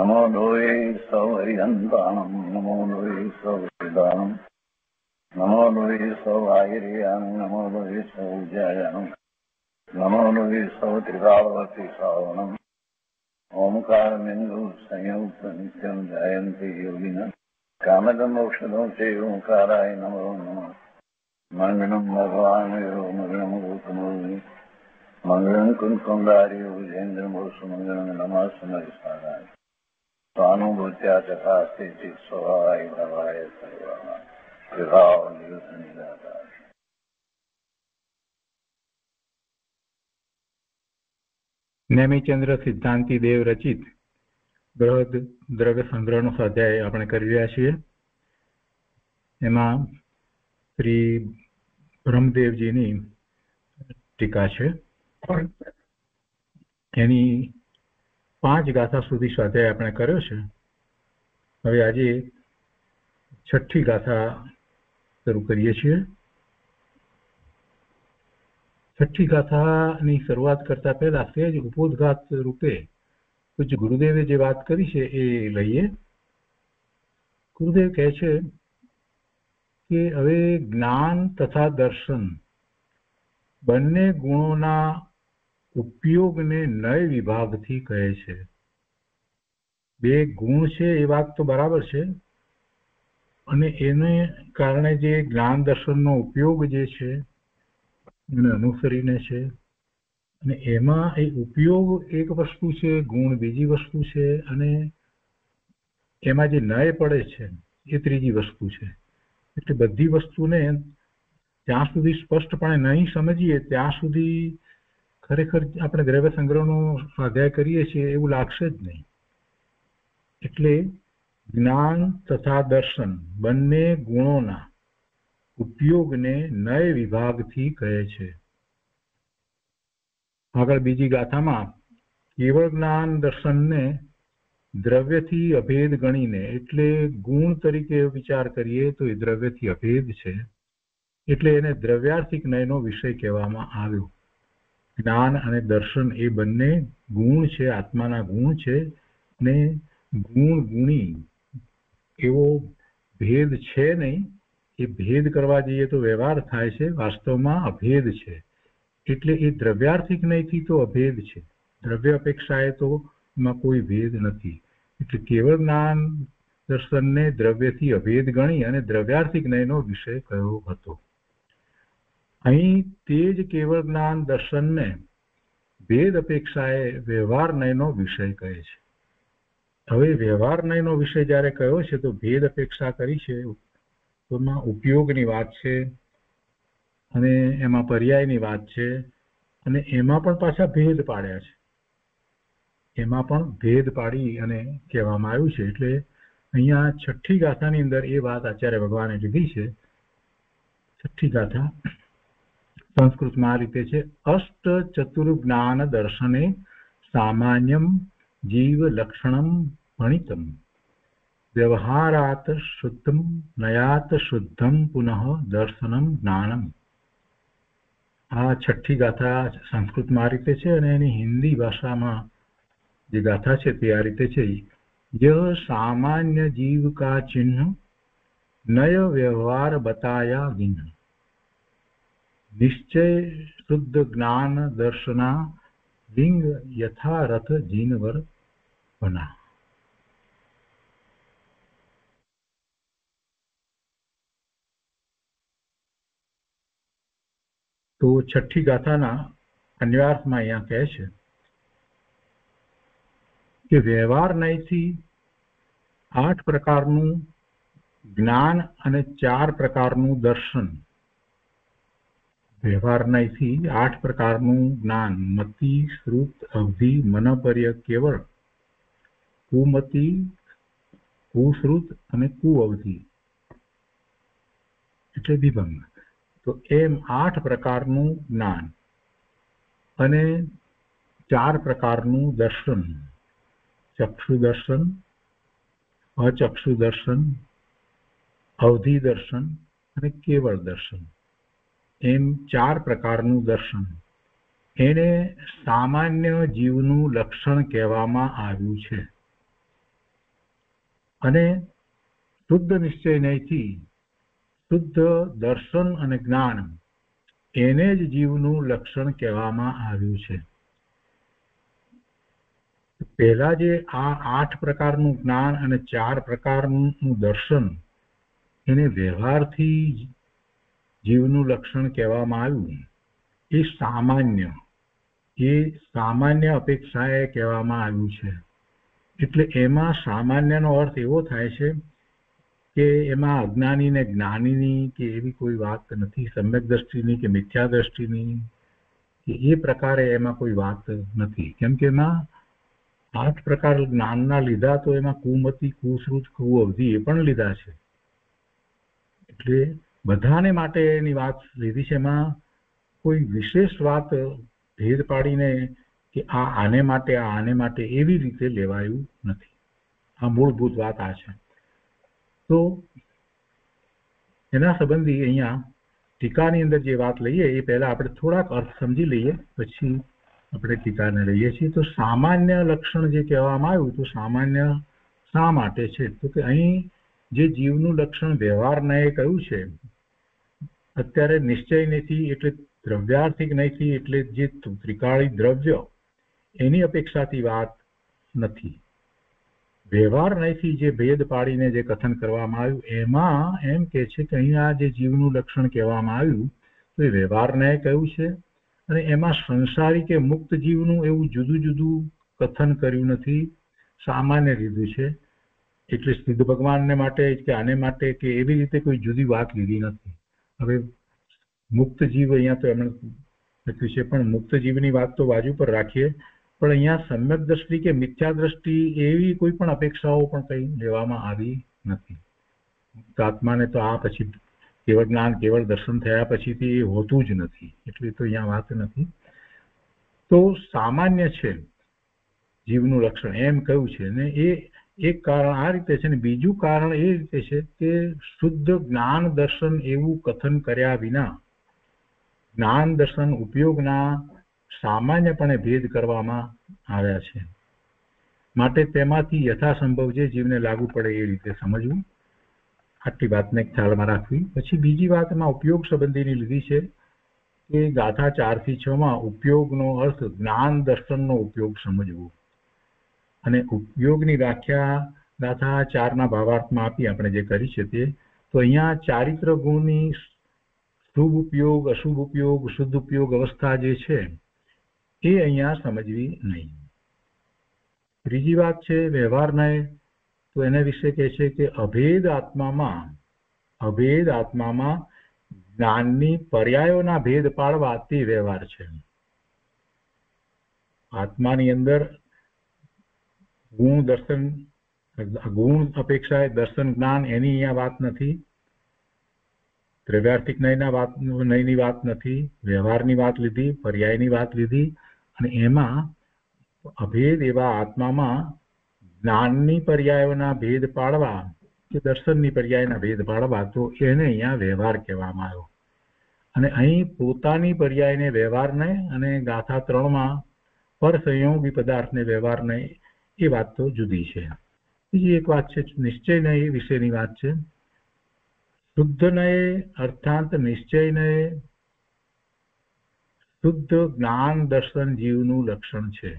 નમો લોહે સૌહરિયંતાણમ નમો લોહે સૌહૃદાણમ નમો લોહે સૌહાયરિયાણમ નમો લોહે સૌજાયાણમ નમો લોહે સૌ ત્રિભાવતી શ્રાવણમ ઓમકારમિંદુ સંયુક્ત નિત્યમ જાયંતિ યોગિન કામદમ ઔષધો છે ઓમકારાય નમો નમઃ મંગલમ ભગવાન મંગલમ ગૌતમોની મંગલમ કુંકુંદારી ભુજેન્દ્ર મોસુ મંગલમ નમઃ સમય સારાય સ્વાનુભૂત્યા તથા સ્થિતિ સ્વભાવ ભવાય સર્વમાં વિભાવ નિવૃત્ત નિરાકાર નેમિચંદ્ર સિદ્ધાંતિ દેવ રચિત બૃહદ દ્રવ્ય સંગ્રહનો સ્વાધ્યાય આપણે કરી રહ્યા છીએ એમાં શ્રી બ્રહ્મદેવજીની ટીકા છે એની પાંચ ગાથા સુધી સ્વાધ્યાય આપણે કર્યો છે હવે આજે છઠ્ઠી ગાથા શરૂ કરીએ છીએ છઠ્ઠી ગાથાની શરૂઆત કરતા પહેલા સહેજ ઉપોદઘાત રૂપે પૂજ ગુરુદેવે જે વાત કરી છે એ લઈએ ગુરુદેવ કહે છે કે હવે જ્ઞાન તથા દર્શન બંને ગુણોના ઉપયોગને નય વિભાગથી કહે છે બે ગુણ છે એ વાત તો બરાબર છે અને એને કારણે જે જ્ઞાન દર્શનનો ઉપયોગ જે છે એને અનુસરીને છે અને એમાં એ ઉપયોગ એક વસ્તુ છે ગુણ બીજી વસ્તુ છે અને એમાં જે નય પડે છે એ ત્રીજી વસ્તુ છે એટલે બધી વસ્તુને જ્યાં સુધી સ્પષ્ટપણે નહીં સમજીએ ત્યાં સુધી ખરેખર આપણે દ્રવ્ય સંગ્રહનો સ્વાધ્યાય કરીએ છીએ એવું લાગશે જ નહીં એટલે જ્ઞાન તથા દર્શન બંને ગુણોના ઉપયોગને નય વિભાગથી કહે છે આગળ બીજી ગાથામાં કેવળ જ્ઞાન દર્શનને દ્રવ્યથી અભેદ ગણીને એટલે ગુણ તરીકે વિચાર કરીએ તો એ દ્રવ્યથી અભેદ છે એટલે એને દ્રવ્યાર્થિક નયનો વિષય કહેવામાં આવ્યો જ્ઞાન અને દર્શન એ બંને ગુણ છે આત્માના ગુણ છે ને ગુણ ગુણી એવો ભેદ છે નહીં એ ભેદ કરવા જઈએ તો વ્યવહાર થાય છે વાસ્તવમાં અભેદ છે એટલે એ દ્રવ્યાર્થિક નહીંથી તો અભેદ છે દ્રવ્ય અપેક્ષાએ તો એમાં કોઈ ભેદ નથી એટલે કેવળ જ્ઞાન દર્શનને દ્રવ્યથી અભેદ ગણી અને દ્રવ્યાર્થિક નયનો વિષય કયો હતો અહીં તે જ કેવળ જ્ઞાન દર્શનને ભેદ અપેક્ષાએ વ્યવહાર નયનો વિષય કહે છે હવે વ્યવહાર નયનો વિષય જ્યારે કયો છે તો ભેદ અપેક્ષા કરી છે તો એમાં ઉપયોગની વાત છે અને એમાં પર્યાયની વાત છે અને એમાં પણ પાછા ભેદ પાડ્યા છે એમાં પણ ભેદ પાડી અને કહેવામાં આવ્યું છે એટલે અહીંયા છઠ્ઠી ગાથાની અંદર એ વાત આચાર્ય ભગવાને લીધી છે છઠ્ઠી ગાથા संस्कृत में आ रीते अष्ट चतुर्ज्ञान दर्शने सामान्यम जीव लक्षण भणित व्यवहारात शुद्धम नयात शुद्धम पुनः दर्शनम ज्ञानम आ छठी गाथा संस्कृत में आ रीते हिंदी भाषा में जो गाथा है आ रीते यह सामान्य जीव का चिन्ह नय व्यवहार बताया गिन्ह નિશ્ચય શુદ્ધ જ્ઞાન દર્શના લિંગ યથારથ જીનવર બના તો છઠ્ઠી ગાથાના અન્યાર્થમાં અહીંયા કહે છે કે વ્યવહાર નયથી આઠ પ્રકારનું જ્ઞાન અને ચાર પ્રકારનું દર્શન વ્યવહારના આઠ પ્રકારનું જ્ઞાન મતિ શ્રુત અવધિ મનપર્ય કેવળ કુમતિ કુશ્રુત અને કુઅવધિ એટલે વિભંગ તો એમ આઠ પ્રકારનું જ્ઞાન અને ચાર પ્રકારનું દર્શન ચક્ષુ દર્શન અચક્ષુ દર્શન અવધિ દર્શન અને કેવળ દર્શન એમ ચાર પ્રકારનું દર્શન એને સામાન્ય જીવનું લક્ષણ કહેવામાં આવ્યું છે અને શુદ્ધ નિશ્ચય નિશ્ચયનયથી શુદ્ધ દર્શન અને જ્ઞાન એને જ જીવનું લક્ષણ કહેવામાં આવ્યું છે પહેલા જે આ આઠ પ્રકારનું જ્ઞાન અને ચાર પ્રકારનું દર્શન એને વ્યવહારથી જીવનું લક્ષણ કહેવામાં આવ્યું એ સામાન્ય એ સામાન્ય અપેક્ષાએ કહેવામાં આવ્યું છે એટલે એમાં સામાન્યનો અર્થ એવો થાય છે કે એમાં અજ્ઞાનીને જ્ઞાનીની કે એવી કોઈ વાત નથી સમ્યક દ્રષ્ટિની કે મિથ્યા દ્રષ્ટિની કે એ પ્રકારે એમાં કોઈ વાત નથી કેમ કે એમાં આઠ પ્રકાર જ્ઞાનના લીધા તો એમાં કુમતી કુશ્રુત અવધિ એ પણ લીધા છે એટલે બધાને માટેની વાત લીધી છે એમાં કોઈ વિશેષ વાત ભેદ પાડીને કે આ આને માટે આ આને માટે એવી રીતે લેવાયું નથી આ મૂળભૂત વાત આ છે તો એના સંબંધી અહીંયા ટીકાની અંદર જે વાત લઈએ એ પહેલા આપણે થોડાક અર્થ સમજી લઈએ પછી આપણે ટીકાને લઈએ છીએ તો સામાન્ય લક્ષણ જે કહેવામાં આવ્યું તો સામાન્ય શા માટે છે તો કે અહીં જે જીવનું લક્ષણ એ કહ્યું છે અત્યારે નિશ્ચય નથી એટલે દ્રવ્યાર્થિક નથી એટલે જે ત્રિકાળી દ્રવ્ય એની અપેક્ષાથી વાત નથી વ્યવહાર નહીંથી જે ભેદ પાડીને જે કથન કરવામાં આવ્યું એમાં એમ કે છે કે અહીંયા જે જીવનું લક્ષણ કહેવામાં આવ્યું તો એ વ્યવહારને કહ્યું છે અને એમાં સંસારી કે મુક્ત જીવનું એવું જુદું જુદું કથન કર્યું નથી સામાન્ય લીધું છે એટલે સિદ્ધ ભગવાનને માટે કે આને માટે કે એવી રીતે કોઈ જુદી વાત લીધી નથી હવે મુક્ત જીવ અહીંયા તો એમણે લખ્યું છે પણ મુક્ત જીવની વાત તો બાજુ પર રાખીએ પણ અહીંયા સમ્યક દ્રષ્ટિ કે મિથ્યા દ્રષ્ટિ એવી કોઈ પણ અપેક્ષાઓ પણ કંઈ લેવામાં આવી નથી મુક્ત આત્માને તો આ પછી કેવળ જ્ઞાન કેવળ દર્શન થયા પછીથી એ હોતું જ નથી એટલે તો અહીંયા વાત નથી તો સામાન્ય છે જીવનું લક્ષણ એમ કહ્યું છે ને એ એક કારણ આ રીતે છે ને બીજું કારણ એ રીતે છે કે શુદ્ધ જ્ઞાન દર્શન એવું કથન કર્યા વિના જ્ઞાન દર્શન ઉપયોગના સામાન્યપણે ભેદ કરવામાં આવ્યા છે માટે તેમાંથી યથાસંભવ જે જીવને લાગુ પડે એ રીતે સમજવું આટલી વાતને ખ્યાલમાં રાખવી પછી બીજી વાત એમાં ઉપયોગ સંબંધીની લીધી છે કે ગાથા ચારથી છમાં ઉપયોગનો અર્થ જ્ઞાન દર્શનનો ઉપયોગ સમજવો અને ઉપયોગની વ્યાખ્યા ગાથા ચારના ભાવાર્થમાં આપી આપણે જે કરી છે તે તો અહીંયા ચારિત્ર ગુણની શુભ ઉપયોગ અશુભ ઉપયોગ શુદ્ધ ઉપયોગ અવસ્થા જે છે એ અહીંયા સમજવી નહીં ત્રીજી વાત છે વ્યવહાર નય તો એના વિશે કહે છે કે અભેદ આત્મામાં અભેદ આત્મામાં જ્ઞાનની પર્યાયોના ભેદ પાડવા તે વ્યવહાર છે આત્માની અંદર ગુણ દર્શન ગુણ અપેક્ષાએ દર્શન જ્ઞાન એની અહીંયા વાત નથી દ્રવ્યાર્થિક નયના વાત નયની વાત નથી વ્યવહારની વાત લીધી પર્યાયની વાત લીધી અને એમાં અભેદ એવા આત્મામાં જ્ઞાનની પર્યાયોના ભેદ પાડવા કે દર્શનની પર્યાયના ભેદ પાડવા તો એને અહીંયા વ્યવહાર કહેવામાં આવ્યો અને અહીં પોતાની પર્યાયને નહીં અને ગાથા ત્રણમાં પર સંયોગી પદાર્થને નહીં એ વાત તો જુદી છે બીજી એક વાત છે નિશ્ચયનય વિશેની વાત છે શુદ્ધનય અર્થાંત નિશ્ચયનય શુદ્ધ જ્ઞાન દર્શન જીવનું લક્ષણ છે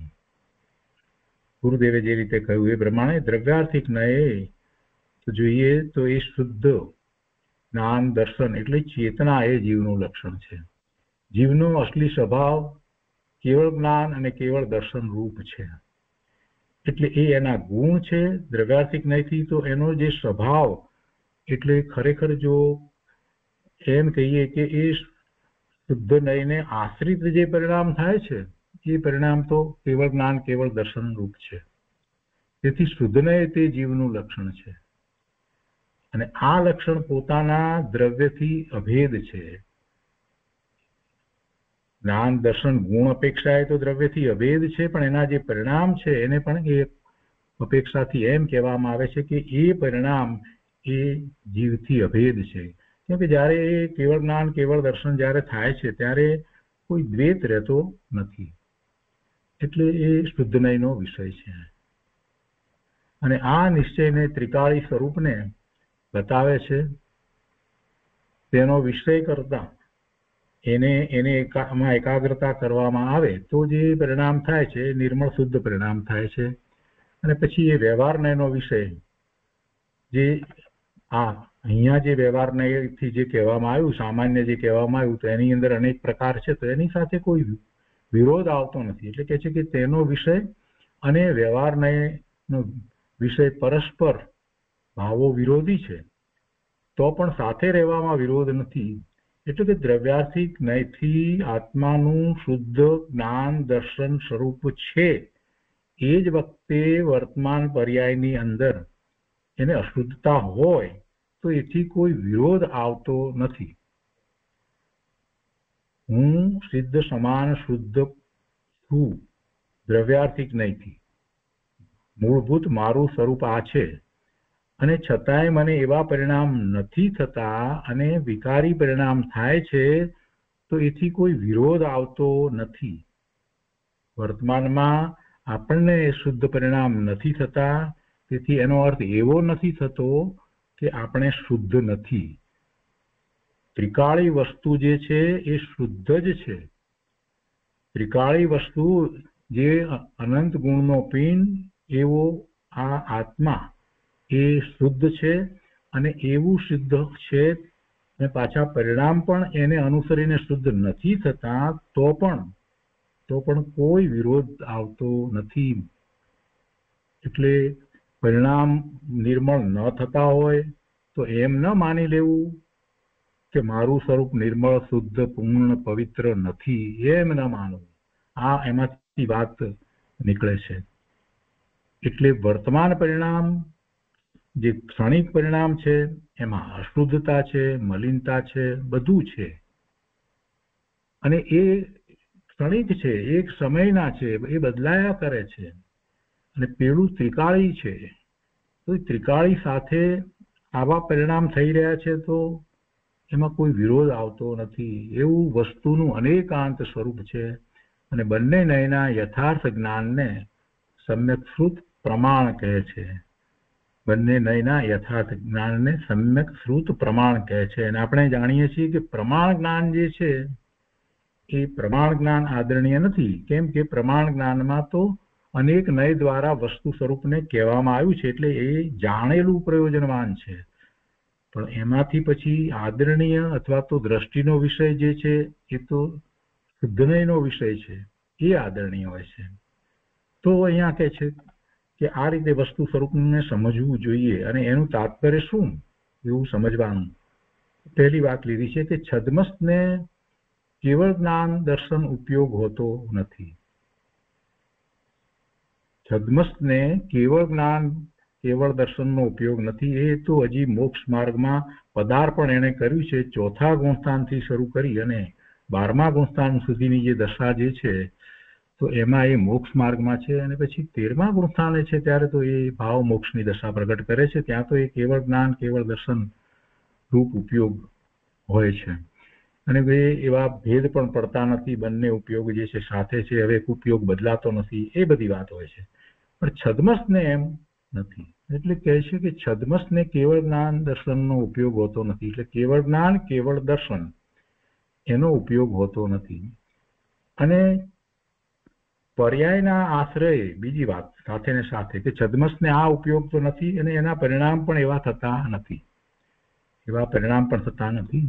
ગુરુદેવે જે રીતે કહ્યું એ પ્રમાણે દ્રવ્યાર્થિક નય જોઈએ તો એ શુદ્ધ જ્ઞાન દર્શન એટલે ચેતના એ જીવનું લક્ષણ છે જીવનો અસલી સ્વભાવ કેવળ જ્ઞાન અને કેવળ દર્શન રૂપ છે એટલે એ એના ગુણ છે દ્રવ્યાર્થિક નથી તો એનો જે સ્વભાવ એટલે ખરેખર જો એમ કહીએ કે એ શુદ્ધ નયને આશ્રિત જે પરિણામ થાય છે એ પરિણામ તો કેવળ જ્ઞાન કેવળ દર્શન રૂપ છે તેથી શુદ્ધ નય તે જીવનું લક્ષણ છે અને આ લક્ષણ પોતાના દ્રવ્યથી અભેદ છે જ્ઞાન દર્શન ગુણ અપેક્ષા એ તો દ્રવ્યથી અભેદ છે પણ એના જે પરિણામ છે એને પણ એ અપેક્ષાથી એમ કહેવામાં આવે છે કે એ પરિણામ એ જીવથી અભેદ છે કેમ કે જ્યારે એ કેવળ જ્ઞાન કેવળ દર્શન જ્યારે થાય છે ત્યારે કોઈ દ્વેત રહેતો નથી એટલે એ શુદ્ધનયનો વિષય છે અને આ નિશ્ચયને ત્રિકાળી સ્વરૂપને બતાવે છે તેનો વિષય કરતા એને એને એકામાં એકાગ્રતા કરવામાં આવે તો જે પરિણામ થાય છે નિર્મળ શુદ્ધ પરિણામ થાય છે અને પછી એ વ્યવહારને એનો વિષય જે આ અહીંયા જે વ્યવહારનયથી જે કહેવામાં આવ્યું સામાન્ય જે કહેવામાં આવ્યું તો એની અંદર અનેક પ્રકાર છે તો એની સાથે કોઈ વિરોધ આવતો નથી એટલે કહે છે કે તેનો વિષય અને વ્યવહારનયનો વિષય પરસ્પર ભાવો વિરોધી છે તો પણ સાથે રહેવામાં વિરોધ નથી એટલે કે દ્રવ્યાર્થી જ્ઞયથી આત્માનું શુદ્ધ જ્ઞાન દર્શન સ્વરૂપ છે એ જ વખતે વર્તમાન પર્યાયની અંદર એને અશુદ્ધતા હોય તો એથી કોઈ વિરોધ આવતો નથી હું સિદ્ધ સમાન શુદ્ધ છું દ્રવ્યાર્થી જ્ઞયથી મૂળભૂત મારું સ્વરૂપ આ છે અને છતાંય મને એવા પરિણામ નથી થતા અને વિકારી પરિણામ થાય છે તો એથી કોઈ વિરોધ આવતો નથી વર્તમાનમાં આપણને શુદ્ધ પરિણામ નથી થતા તેથી એનો અર્થ એવો નથી થતો કે આપણે શુદ્ધ નથી ત્રિકાળી વસ્તુ જે છે એ શુદ્ધ જ છે ત્રિકાળી વસ્તુ જે અનંત ગુણનો પિન એવો આ આત્મા એ શુદ્ધ છે અને એવું શુદ્ધ છે ને પાછા પરિણામ પણ એને અનુસરીને શુદ્ધ નથી થતા તો પણ તો પણ કોઈ વિરોધ આવતો નથી એટલે પરિણામ નિર્મળ ન થતા હોય તો એમ ન માની લેવું કે મારું સ્વરૂપ નિર્મળ શુદ્ધ પૂર્ણ પવિત્ર નથી એમ ન માનવું આ એમાંથી વાત નીકળે છે એટલે વર્તમાન પરિણામ જે ક્ષણિક પરિણામ છે એમાં અશુદ્ધતા છે મલિનતા છે બધું છે અને એ ક્ષણિક છે એક સમયના છે એ બદલાયા કરે છે અને પેલું ત્રિકાળી છે તો ત્રિકાળી સાથે આવા પરિણામ થઈ રહ્યા છે તો એમાં કોઈ વિરોધ આવતો નથી એવું વસ્તુનું અનેકાંત સ્વરૂપ છે અને બંને નયના યથાર્થ જ્ઞાનને સમ્યક પ્રમાણ કહે છે બંને નયના યથાર્થ જ્ઞાનને સમ્યક શ્રુત પ્રમાણ કહે છે અને આપણે જાણીએ છીએ કે પ્રમાણ જ્ઞાન જે છે એ પ્રમાણ જ્ઞાન આદરણીય નથી કેમ કે પ્રમાણ જ્ઞાનમાં તો અનેક નય દ્વારા વસ્તુ સ્વરૂપને કહેવામાં આવ્યું છે એટલે એ જાણેલું પ્રયોજનવાન છે પણ એમાંથી પછી આદરણીય અથવા તો દ્રષ્ટિનો વિષય જે છે એ તો સિદ્ધનયનો વિષય છે એ આદરણીય હોય છે તો અહીંયા કહે છે કે આ રીતે વસ્તુ સ્વરૂપને સમજવું જોઈએ અને એનું તાત્પર્ય શું એવું સમજવાનું પહેલી વાત લીધી છે કે છદ્મસ્તને કેવળ જ્ઞાન દર્શન ઉપયોગ હોતો નથી છદ્મસ્તને કેવળ જ્ઞાન કેવળ દર્શનનો ઉપયોગ નથી એ તો હજી મોક્ષ માર્ગમાં પદાર્પણ એણે કર્યું છે ચોથા ગુણસ્થાનથી શરૂ કરી અને બારમા ગુણસ્થાન સુધીની જે દશા જે છે તો એમાં એ મોક્ષ માર્ગમાં છે અને પછી તેરમા વૃત્તાને છે ત્યારે તો એ ભાવ મોક્ષની દશા પ્રગટ કરે છે ત્યાં તો એ કેવળ જ્ઞાન કેવળ દર્શન રૂપ ઉપયોગ હોય છે અને બે એવા ભેદ પણ પડતા નથી બંને ઉપયોગ જે છે સાથે છે હવે ઉપયોગ બદલાતો નથી એ બધી વાત હોય છે પણ છદ્મસને એમ નથી એટલે કહે છે કે છદ્મસને કેવળ જ્ઞાન દર્શનનો ઉપયોગ હોતો નથી એટલે કેવળ જ્ઞાન કેવળ દર્શન એનો ઉપયોગ હોતો નથી અને પર્યાયના આશ્રય બીજી વાત સાથે ને સાથે કે છદમસને આ ઉપયોગ તો નથી અને એના પરિણામ પણ એવા થતા નથી એવા પરિણામ પણ થતા નથી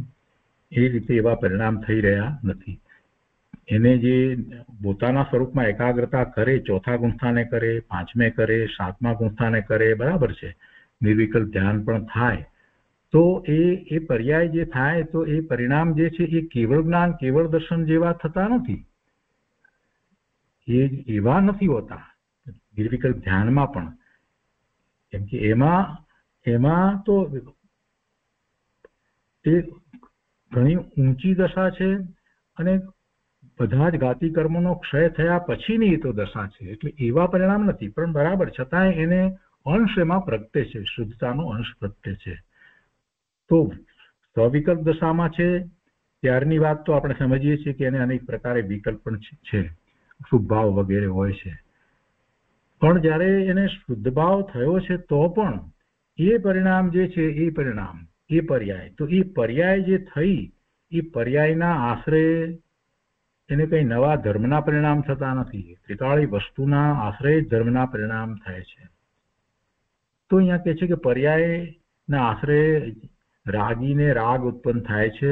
એ રીતે એવા પરિણામ થઈ રહ્યા નથી એને જે પોતાના સ્વરૂપમાં એકાગ્રતા કરે ચોથા ગુંથાને કરે પાંચમે કરે સાતમા ગુંથાને કરે બરાબર છે નિર્વિકલ્પ ધ્યાન પણ થાય તો એ એ પર્યાય જે થાય તો એ પરિણામ જે છે એ કેવળ જ્ઞાન કેવળ દર્શન જેવા થતા નથી એ એવા નથી હોતા નિર્વિકલ્પ ધ્યાનમાં પણ કેમ કે એમાં એમાં તો એ ઘણી ઊંચી દશા છે અને બધા જ ગાતી કર્મોનો ક્ષય થયા પછીની તો દશા છે એટલે એવા પરિણામ નથી પણ બરાબર છતાંય એને અંશ એમાં પ્રગટે છે શુદ્ધતાનો અંશ પ્રગટે છે તો સ્વવિકલ્પ દશામાં છે ત્યારની વાત તો આપણે સમજીએ છીએ કે એને અનેક પ્રકારે વિકલ્પ પણ છે શુભાવ વગેરે હોય છે પણ જ્યારે એને શુદ્ધભાવ થયો છે તો પણ એ પરિણામ જે છે એ પરિણામ એ પર્યાય તો એ પર્યાય જે થઈ એ પર્યાયના આશરે એને કંઈ નવા ધર્મના પરિણામ થતા નથી ત્રિકાળી વસ્તુના આશરે ધર્મના પરિણામ થાય છે તો અહીંયા કહે છે કે પર્યાયના આશરે રાગીને રાગ ઉત્પન્ન થાય છે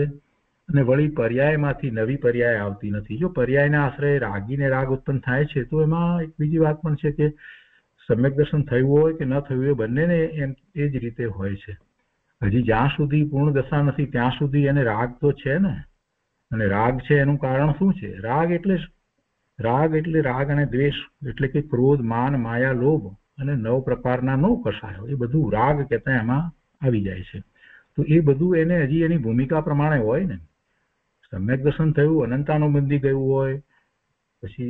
અને વળી પર્યાયમાંથી નવી પર્યાય આવતી નથી જો પર્યાયના આશ્રય રાગીને રાગ ઉત્પન્ન થાય છે તો એમાં એક બીજી વાત પણ છે કે સમ્યક દર્શન થયું હોય કે ન થયું હોય બંનેને એમ એ જ રીતે હોય છે હજી જ્યાં સુધી પૂર્ણ દશા નથી ત્યાં સુધી એને રાગ તો છે ને અને રાગ છે એનું કારણ શું છે રાગ એટલે રાગ એટલે રાગ અને દ્વેષ એટલે કે ક્રોધ માન માયા લોભ અને નવ પ્રકારના નવ કસાયો એ બધું રાગ કહેતા એમાં આવી જાય છે તો એ બધું એને હજી એની ભૂમિકા પ્રમાણે હોય ને સમ્યક દર્શન થયું અનંતાનુબંધી ગયું હોય પછી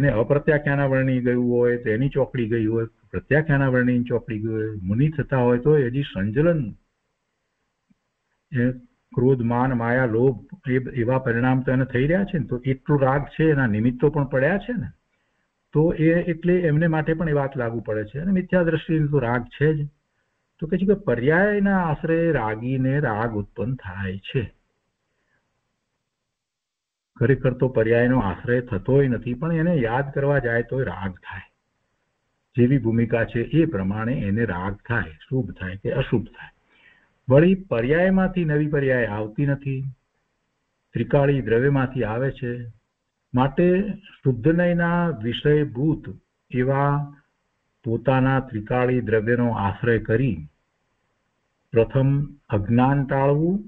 એને અપ્રત્યાખ્યાના વર્ણી ગયું હોય તો એની ચોકડી ગઈ હોય પ્રત્યાખ્યાના વર્ણિની ચોપડી ગઈ હોય મુનિ થતા હોય તો હજી સંજલન એ ક્રોધ માન માયા લોભ એ એવા પરિણામ તો એને થઈ રહ્યા છે ને તો એટલું રાગ છે એના નિમિત્તો પણ પડ્યા છે ને તો એ એટલે એમને માટે પણ એ વાત લાગુ પડે છે અને મિથ્યા દ્રષ્ટિ તો રાગ છે જ તો કે છે કે પર્યાયના આશરે રાગીને રાગ ઉત્પન્ન થાય છે ખરેખર તો પર્યાયનો આશ્રય થતોય નથી પણ એને યાદ કરવા જાય તો રાગ થાય જેવી ભૂમિકા છે એ પ્રમાણે એને રાગ થાય શુભ થાય કે અશુભ થાય વળી પર્યાયમાંથી નવી પર્યાય આવતી નથી ત્રિકાળી દ્રવ્યમાંથી આવે છે માટે શુદ્ધ શુદ્ધનયના વિષયભૂત એવા પોતાના ત્રિકાળી દ્રવ્યનો આશ્રય કરી પ્રથમ અજ્ઞાન ટાળવું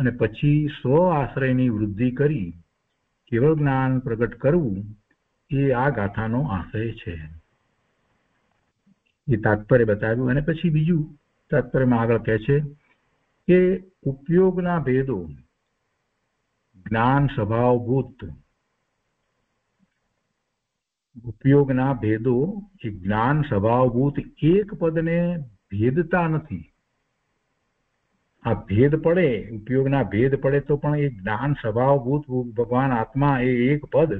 અને પછી સ્વ આશ્રયની વૃદ્ધિ કરી કેવળ જ્ઞાન પ્રગટ કરવું એ આ ગાથાનો આશય છે એ તાત્પર્ય બતાવ્યું અને પછી બીજું તાત્પર્યમાં આગળ કહે છે કે ઉપયોગના ભેદો જ્ઞાન સ્વભાવભૂત ઉપયોગના ભેદો એ જ્ઞાન સ્વભાવભૂત એક પદને ભેદતા નથી આ ભેદ પડે ઉપયોગના ભેદ પડે તો પણ એ જ્ઞાન સ્વભાવભૂત ભગવાન આત્મા એ એક પદ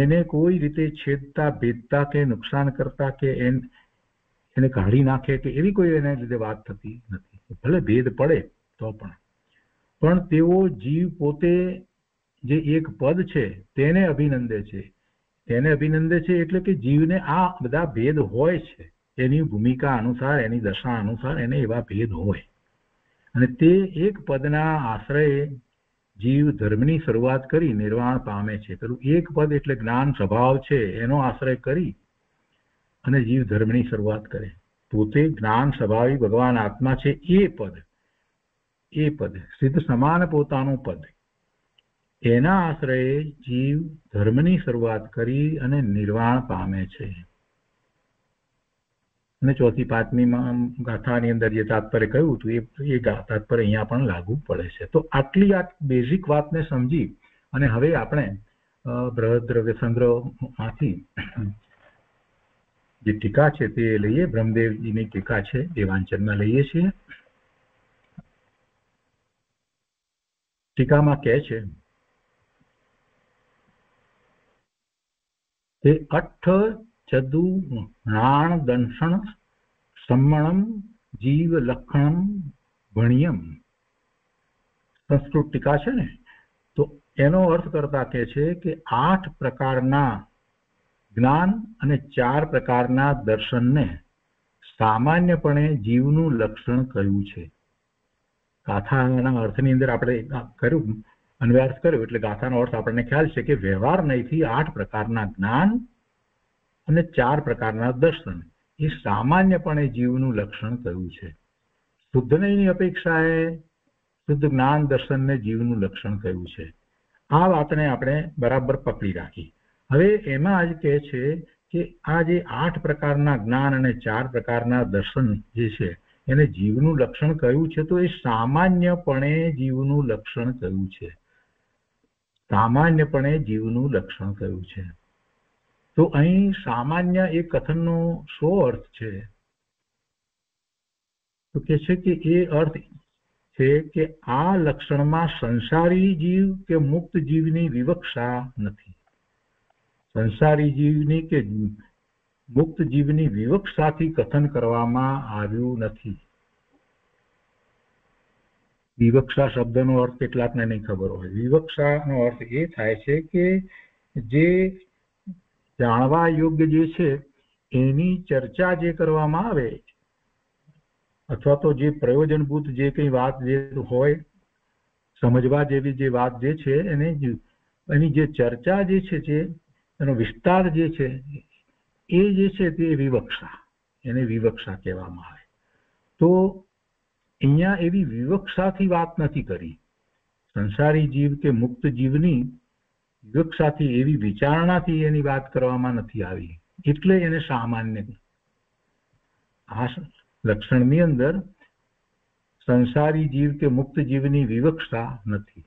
એને કોઈ રીતે છેદતા ભેદતા કે નુકસાન કરતા કે એન એને કાઢી નાખે કે એવી કોઈ એને લીધે વાત થતી નથી ભલે ભેદ પડે તો પણ પણ તેઓ જીવ પોતે જે એક પદ છે તેને અભિનંદે છે તેને અભિનંદે છે એટલે કે જીવને આ બધા ભેદ હોય છે એની ભૂમિકા અનુસાર એની દશા અનુસાર એને એવા ભેદ હોય અને તે એક પદના આશ્રયે જીવ ધર્મની શરૂઆત કરી નિર્વાણ પામે છે પેલું એક પદ એટલે જ્ઞાન સ્વભાવ છે એનો આશ્રય કરી અને જીવ ધર્મની શરૂઆત કરે પોતે જ્ઞાન સ્વભાવી ભગવાન આત્મા છે એ પદ એ પદ સિદ્ધ સમાન પોતાનું પદ એના આશ્રયે જીવ ધર્મની શરૂઆત કરી અને નિર્વાણ પામે છે અને ચોથી પાંચમીમાં ગાથાની અંદર જે તાત્પર્ય કહ્યું હતું એ તાત્પર્ય અહીંયા પણ લાગુ પડે છે તો આટલી આ બેઝિક વાતને સમજી અને હવે આપણે બૃહદ્રવ્ય સંગ્રહમાંથી જે ટીકા છે તે લઈએ બ્રહ્મદેવજીની ટીકા છે એ વાંચનમાં લઈએ છીએ ટીકામાં કહે છે તે અઠ चदु णाणदंशण सम्मणं જીવલક્ષણમ ભણિયમ સંસ્કૃત ટીકા છે ને તો એનો અર્થ કરતા કહે છે કે આઠ પ્રકારના જ્ઞાન અને ચાર પ્રકારના દર્શનને સામાન્યપણે જીવનું લક્ષણ કહ્યું છે ગાથાના અર્થની અંદર આપણે કર્યું અન્વયાર્થ કર્યો એટલે ગાથાનો અર્થ આપણને ખ્યાલ છે કે વ્યવહાર નહીંથી આઠ પ્રકારના જ્ઞાન અને ચાર પ્રકારના દર્શન એ સામાન્યપણે જીવનું લક્ષણ કયું છે શુદ્ધ શુદ્ધનયની અપેક્ષાએ શુદ્ધ જ્ઞાન દર્શનને જીવનું લક્ષણ કયું છે આ વાતને આપણે બરાબર પકડી રાખી હવે એમાં આજ કહે છે કે આ જે આઠ પ્રકારના જ્ઞાન અને ચાર પ્રકારના દર્શન જે છે એને જીવનું લક્ષણ કહ્યું છે તો એ સામાન્યપણે જીવનું લક્ષણ કયું છે સામાન્યપણે જીવનું લક્ષણ કયું છે તો અહીં સામાન્ય એ કથનનો શો અર્થ છે તો કે છે કે એ અર્થ છે કે આ લક્ષણમાં સંસારી જીવ કે મુક્ત જીવની વિવક્ષા નથી સંસારી જીવની કે મુક્ત જીવની વિવક્ષાથી કથન કરવામાં આવ્યું નથી વિવક્ષા શબ્દનો અર્થ કેટલાકને નહીં ખબર હોય વિવક્ષાનો અર્થ એ થાય છે કે જે જાણવા યોગ્ય જે છે એની ચર્ચા જે કરવામાં આવે અથવા તો જે પ્રયોજનભૂત જે કંઈ વાત જે હોય સમજવા જેવી જે વાત જે છે એને એની જે ચર્ચા જે છે જે એનો વિસ્તાર જે છે એ જે છે તે વિવક્ષા એને વિવક્ષા કહેવામાં આવે તો અહીંયા એવી વિવક્ષાથી વાત નથી કરી સંસારી જીવ કે મુક્ત જીવની વિપક્ષાથી એવી વિચારણાથી એની વાત કરવામાં નથી આવી એટલે એને સામાન્ય આ લક્ષણની અંદર સંસારી જીવ કે મુક્ત જીવની વિવક્ષા નથી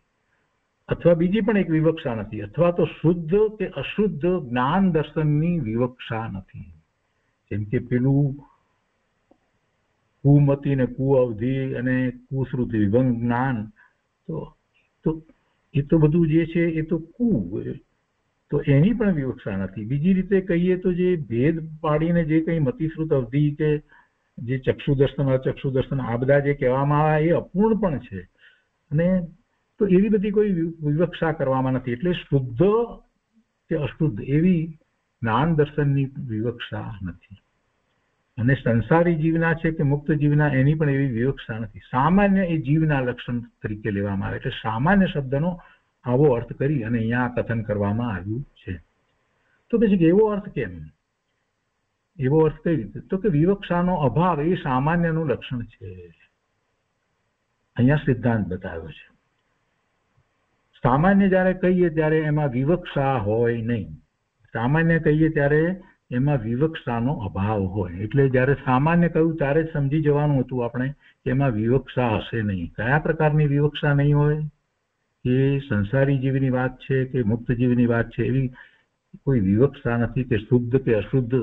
અથવા બીજી પણ એક વિવક્ષા નથી અથવા તો શુદ્ધ કે અશુદ્ધ જ્ઞાન દર્શનની વિવક્ષા નથી જેમ કે પેલું કુમતી ને કુઅવધિ અને કુશ્રુતિ વિભંગ જ્ઞાન તો એ તો બધું જે છે એ તો કુ તો એની પણ વિવક્ષા નથી બીજી રીતે કહીએ તો જે ભેદ પાડીને જે કંઈ મતિશ્રુત અવધિ કે જે ચક્ષુ અચક્ષુદર્શન આ બધા જે કહેવામાં આવે એ અપૂર્ણ પણ છે અને તો એવી બધી કોઈ વિવક્ષા કરવામાં નથી એટલે શુદ્ધ કે અશુદ્ધ એવી જ્ઞાન દર્શનની વિવક્ષા નથી અને સંસારી જીવના છે કે મુક્ત જીવના એની પણ એવી વિવક્ષા નથી સામાન્ય એ જીવના લક્ષણ તરીકે લેવામાં આવે એટલે સામાન્ય શબ્દનો આવો અર્થ કરી અને અહીંયા કથન કરવામાં આવ્યું છે તો પછી એવો અર્થ કેમ એવો અર્થ કઈ રીતે તો કે વિવક્ષાનો અભાવ એ સામાન્યનું લક્ષણ છે અહીંયા સિદ્ધાંત બતાવ્યો છે સામાન્ય જ્યારે કહીએ ત્યારે એમાં વિવક્ષા હોય નહીં સામાન્ય કહીએ ત્યારે એમાં વિવક્ષાનો અભાવ હોય એટલે જયારે સામાન્ય કહ્યું ત્યારે સમજી જવાનું હતું આપણે એમાં વિવક્ષા હશે નહીં કયા પ્રકારની વિવક્ષા નહીં હોય કે સંસારી જીવની વાત છે કે મુક્ત જીવની વાત છે એવી કોઈ વિવક્ષા નથી કે શુદ્ધ કે અશુદ્ધ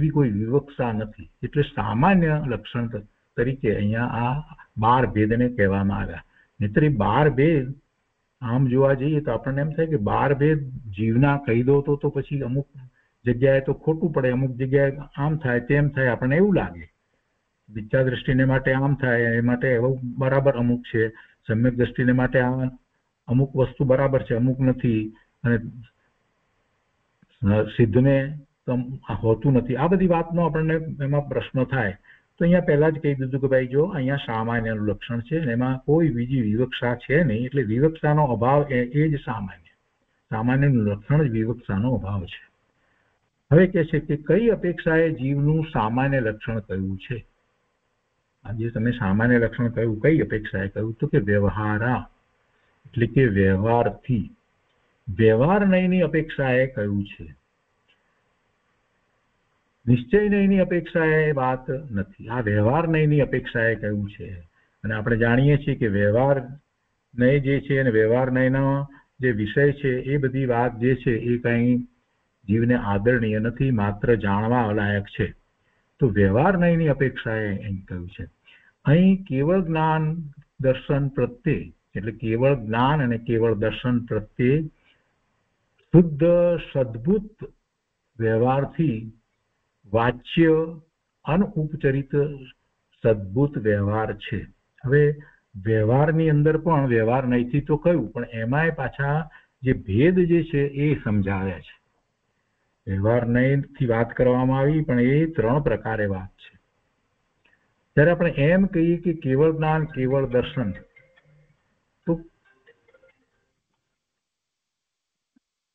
એવી કોઈ વિવક્ષા નથી એટલે સામાન્ય લક્ષણ તરીકે અહીંયા આ બાર ભેદને કહેવામાં આવ્યા નહીતરી બાર ભેદ આમ જોવા જઈએ તો આપણને એમ થાય કે બાર ભેદ જીવના કહી દો તો પછી અમુક જગ્યાએ તો ખોટું પડે અમુક જગ્યાએ આમ થાય તેમ થાય આપણને એવું લાગે વિચાર દ્રષ્ટિને માટે આમ થાય એ માટે એવું બરાબર અમુક છે સમ્યક દ્રષ્ટિને માટે આ અમુક વસ્તુ બરાબર છે અમુક નથી અને સિદ્ધને હોતું નથી આ બધી વાતનો આપણને એમાં પ્રશ્ન થાય તો અહીંયા પહેલા જ કહી દીધું કે ભાઈ જો અહીંયા સામાન્યનું લક્ષણ છે એમાં કોઈ બીજી વિવક્ષા છે નહીં એટલે વિવક્ષાનો અભાવ એ જ સામાન્ય સામાન્યનું લક્ષણ જ વિવક્ષાનો અભાવ છે હવે કે છે કે કઈ અપેક્ષાએ જીવનું સામાન્ય લક્ષણ કયું છે આજે તમે સામાન્ય લક્ષણ કયું કઈ અપેક્ષાએ કહ્યું તો કે વ્યવહારા એટલે કે વ્યવહારથી વ્યવહાર નહીંની અપેક્ષાએ કહ્યું છે નિશ્ચય નહીંની અપેક્ષાએ વાત નથી આ વ્યવહાર નહીંની અપેક્ષાએ કહ્યું છે અને આપણે જાણીએ છીએ કે વ્યવહાર નય જે છે અને વ્યવહાર નયના જે વિષય છે એ બધી વાત જે છે એ કંઈ જીવને આદરણીય નથી માત્ર જાણવા લાયક છે તો વ્યવહાર નહીંની અપેક્ષાએ એમ કહ્યું છે અહીં કેવળ જ્ઞાન દર્શન પ્રત્યે એટલે કેવળ જ્ઞાન અને કેવળ દર્શન પ્રત્યે શુદ્ધ સદભૂત વ્યવહારથી વાચ્ય અનઉપચરિત સદભૂત વ્યવહાર છે હવે વ્યવહારની અંદર પણ વ્યવહાર નહીંથી તો કયું પણ એમાંય પાછા જે ભેદ જે છે એ સમજાવ્યા છે વ્યવહારનયથી વાત કરવામાં આવી પણ એ ત્રણ પ્રકારે વાત છે જ્યારે આપણે એમ કહીએ કે કેવળ જ્ઞાન કેવળ દર્શન તો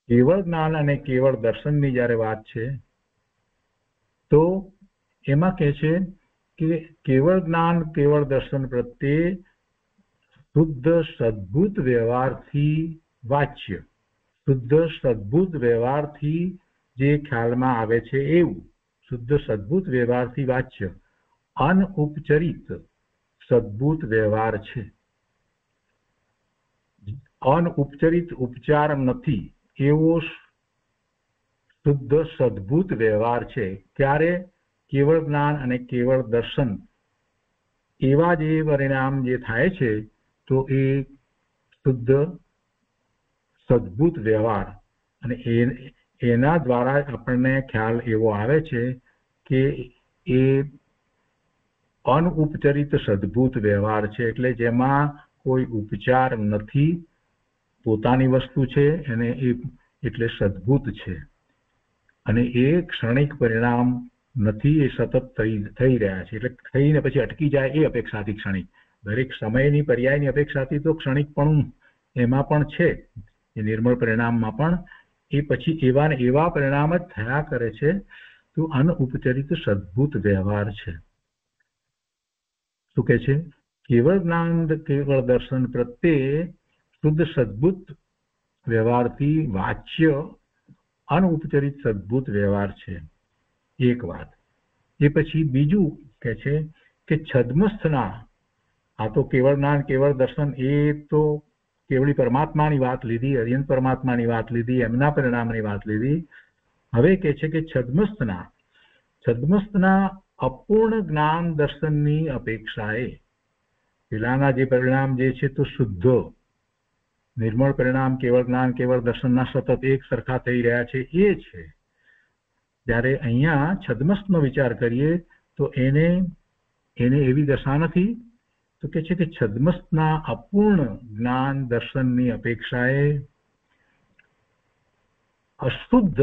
કેવળ જ્ઞાન અને કેવળ દર્શનની જ્યારે વાત છે તો એમાં કે છે કે કેવળ જ્ઞાન કેવળ દર્શન પ્રત્યે શુદ્ધ સદભૂત વ્યવહારથી વાચ્ય શુદ્ધ સદભૂત વ્યવહારથી જે ખ્યાલમાં આવે છે એવું શુદ્ધ સદ્ભુત વ્યવહારથી વાચ્ય અનઉપચરિત સદ્ભુત વ્યવહાર છે અનઉપચરિત ઉપચાર નથી એવો શુદ્ધ સદ્ભુત વ્યવહાર છે ત્યારે કેવળ જ્ઞાન અને કેવળ દર્શન એવા જે પરિણામ જે થાય છે તો એ શુદ્ધ સદભૂત વ્યવહાર અને એ એના દ્વારા આપણને ખ્યાલ એવો આવે છે કે એ અનઉપચરિત સદભૂત વ્યવહાર છે એટલે જેમાં કોઈ ઉપચાર નથી પોતાની વસ્તુ છે અને એ એટલે સદભૂત છે અને એ ક્ષણિક પરિણામ નથી એ સતત થઈ થઈ રહ્યા છે એટલે થઈને પછી અટકી જાય એ અપેક્ષાથી ક્ષણિક દરેક સમયની પર્યાયની અપેક્ષાથી તો ક્ષણિક પણ એમાં પણ છે એ નિર્મળ પરિણામમાં પણ એ પછી એવા ને એવા પરિણામ જ થયા કરે છે તો અનઉપચરિત સદભૂત વ્યવહાર છે શું કે છે કેવળ જ્ઞાન કેવળ દર્શન પ્રત્યે શુદ્ધ સદભૂત વ્યવહારથી વાચ્ય અનઉપચરિત સદભૂત વ્યવહાર છે એક વાત એ પછી બીજું કે છે કે છદ્મસ્થના આ તો કેવળ જ્ઞાન કેવળ દર્શન એ તો કેવળી પરમાત્માની વાત લીધી અરિયન પરમાત્માની વાત લીધી એમના પ્રણામની વાત લીધી હવે કે છે કે છદમસ્તના છદમસ્તના અપૂર્ણ જ્ઞાન દર્શનની અપેક્ષાએ એલાનાજી પ્રણામ જે છે તો શુદ્ધો નિર્મળ પ્રણામ કેવળ જ્ઞાન કેવળ દર્શનના સતોપ એક સરખા થઈ રહ્યા છે એ છે જ્યારે અહીંયા છદમસ્તનો વિચાર કરીએ તો એને એને એવી દર્શાન હતી તો કે છે કે છદ્મસ્થના અપૂર્ણ જ્ઞાન દર્શનની અપેક્ષાએ અશુદ્ધ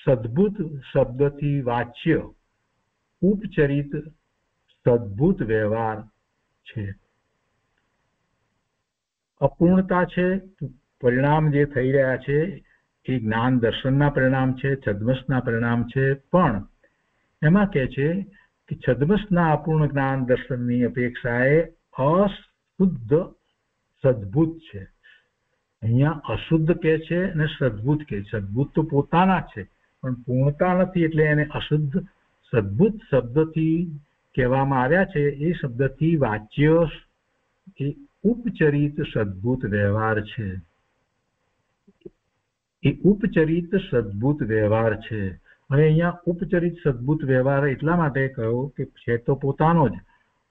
સદ્ભુત શબ્દથી વાચ્ય ઉપચરિત સદ્ભુત વ્યવહાર છે અપૂર્ણતા છે પરિણામ જે થઈ રહ્યા છે એ જ્ઞાન દર્શનના પરિણામ છે છદ્મસના પરિણામ છે પણ એમાં કે છે कि छद्मस्ना અપૂર્ણ જ્ઞાન દર્શનની અપેક્ષાએ અશુદ્ધ સદભૂત છે અહીંયા અશુદ્ધ કે છે અને સદભૂત કે સદભૂત તો પોતાના છે પણ પૂર્ણતા નથી એટલે એને અશુદ્ધ સદભૂત શબ્દથી કહેવામાં આવ્યા છે એ શબ્દથી વાચ્ય એ ઉપચરિત સદભૂત વ્યવહાર છે એ ઉપચરિત સદભૂત વ્યવહાર છે હવે અહીંયા ઉપચરિત સદભૂત વ્યવહાર એટલા માટે કહ્યો કે છે તો પોતાનો જ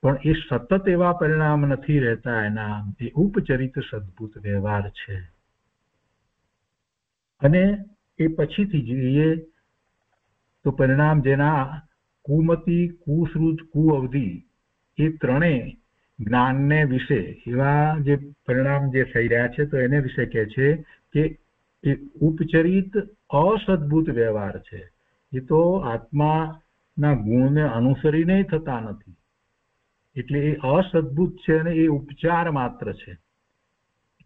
પણ એ સતત એવા પરિણામ નથી રહેતા એના એ ઉપચરિત સદભૂત વ્યવહાર છે અને એ પછીથી જોઈએ તો પરિણામ જેના કુમતી કુશ્રુત કુઅવધિ એ ત્રણેય જ્ઞાનને વિશે એવા જે પરિણામ જે થઈ રહ્યા છે તો એને વિશે કહે છે કે એ ઉપચરિત અસદભૂત વ્યવહાર છે એ તો આત્માના ગુણને અનુસરીને થતા નથી એટલે એ અસદભૂત છે અને એ ઉપચાર માત્ર છે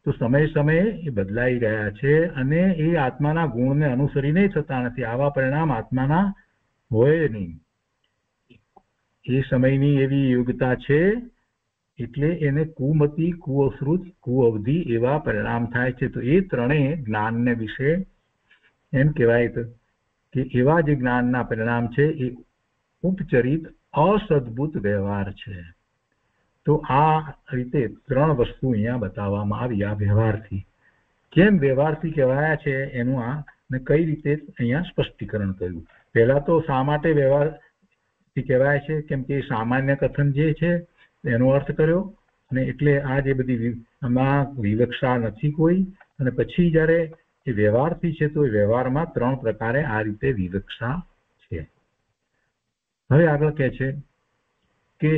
તો સમય સમયે એ બદલાઈ રહ્યા છે અને એ આત્માના ગુણને અનુસરીને થતા નથી આવા પરિણામ આત્માના હોય નહીં એ સમયની એવી યોગ્યતા છે એટલે એને કુમતી કુઅશ્રુત કુઅવધિ એવા પરિણામ થાય છે તો એ ત્રણે જ્ઞાનને વિશે એમ કહેવાય તો એવા જે જ્ઞાનના પરિણામ છે એ ઉપચરિત અસદભૂત વ્યવહાર છે તો આ રીતે ત્રણ વસ્તુ અહીંયા બતાવવામાં આવી આ વ્યવહારથી કેમ વ્યવહારથી કહેવાયા છે એનું આ ને કઈ રીતે અહીંયા સ્પષ્ટીકરણ કર્યું પહેલા તો શા માટે વ્યવહારથી કહેવાય છે કેમ કે સામાન્ય કથન જે છે એનો અર્થ કર્યો અને એટલે આ જે બધી આમાં વિવક્ષા નથી કોઈ અને પછી જ્યારે એ વ્યવહારથી છે તો વ્યવહારમાં ત્રણ પ્રકારે આ રીતે વિવક્ષા છે હવે આગળ કહે છે કે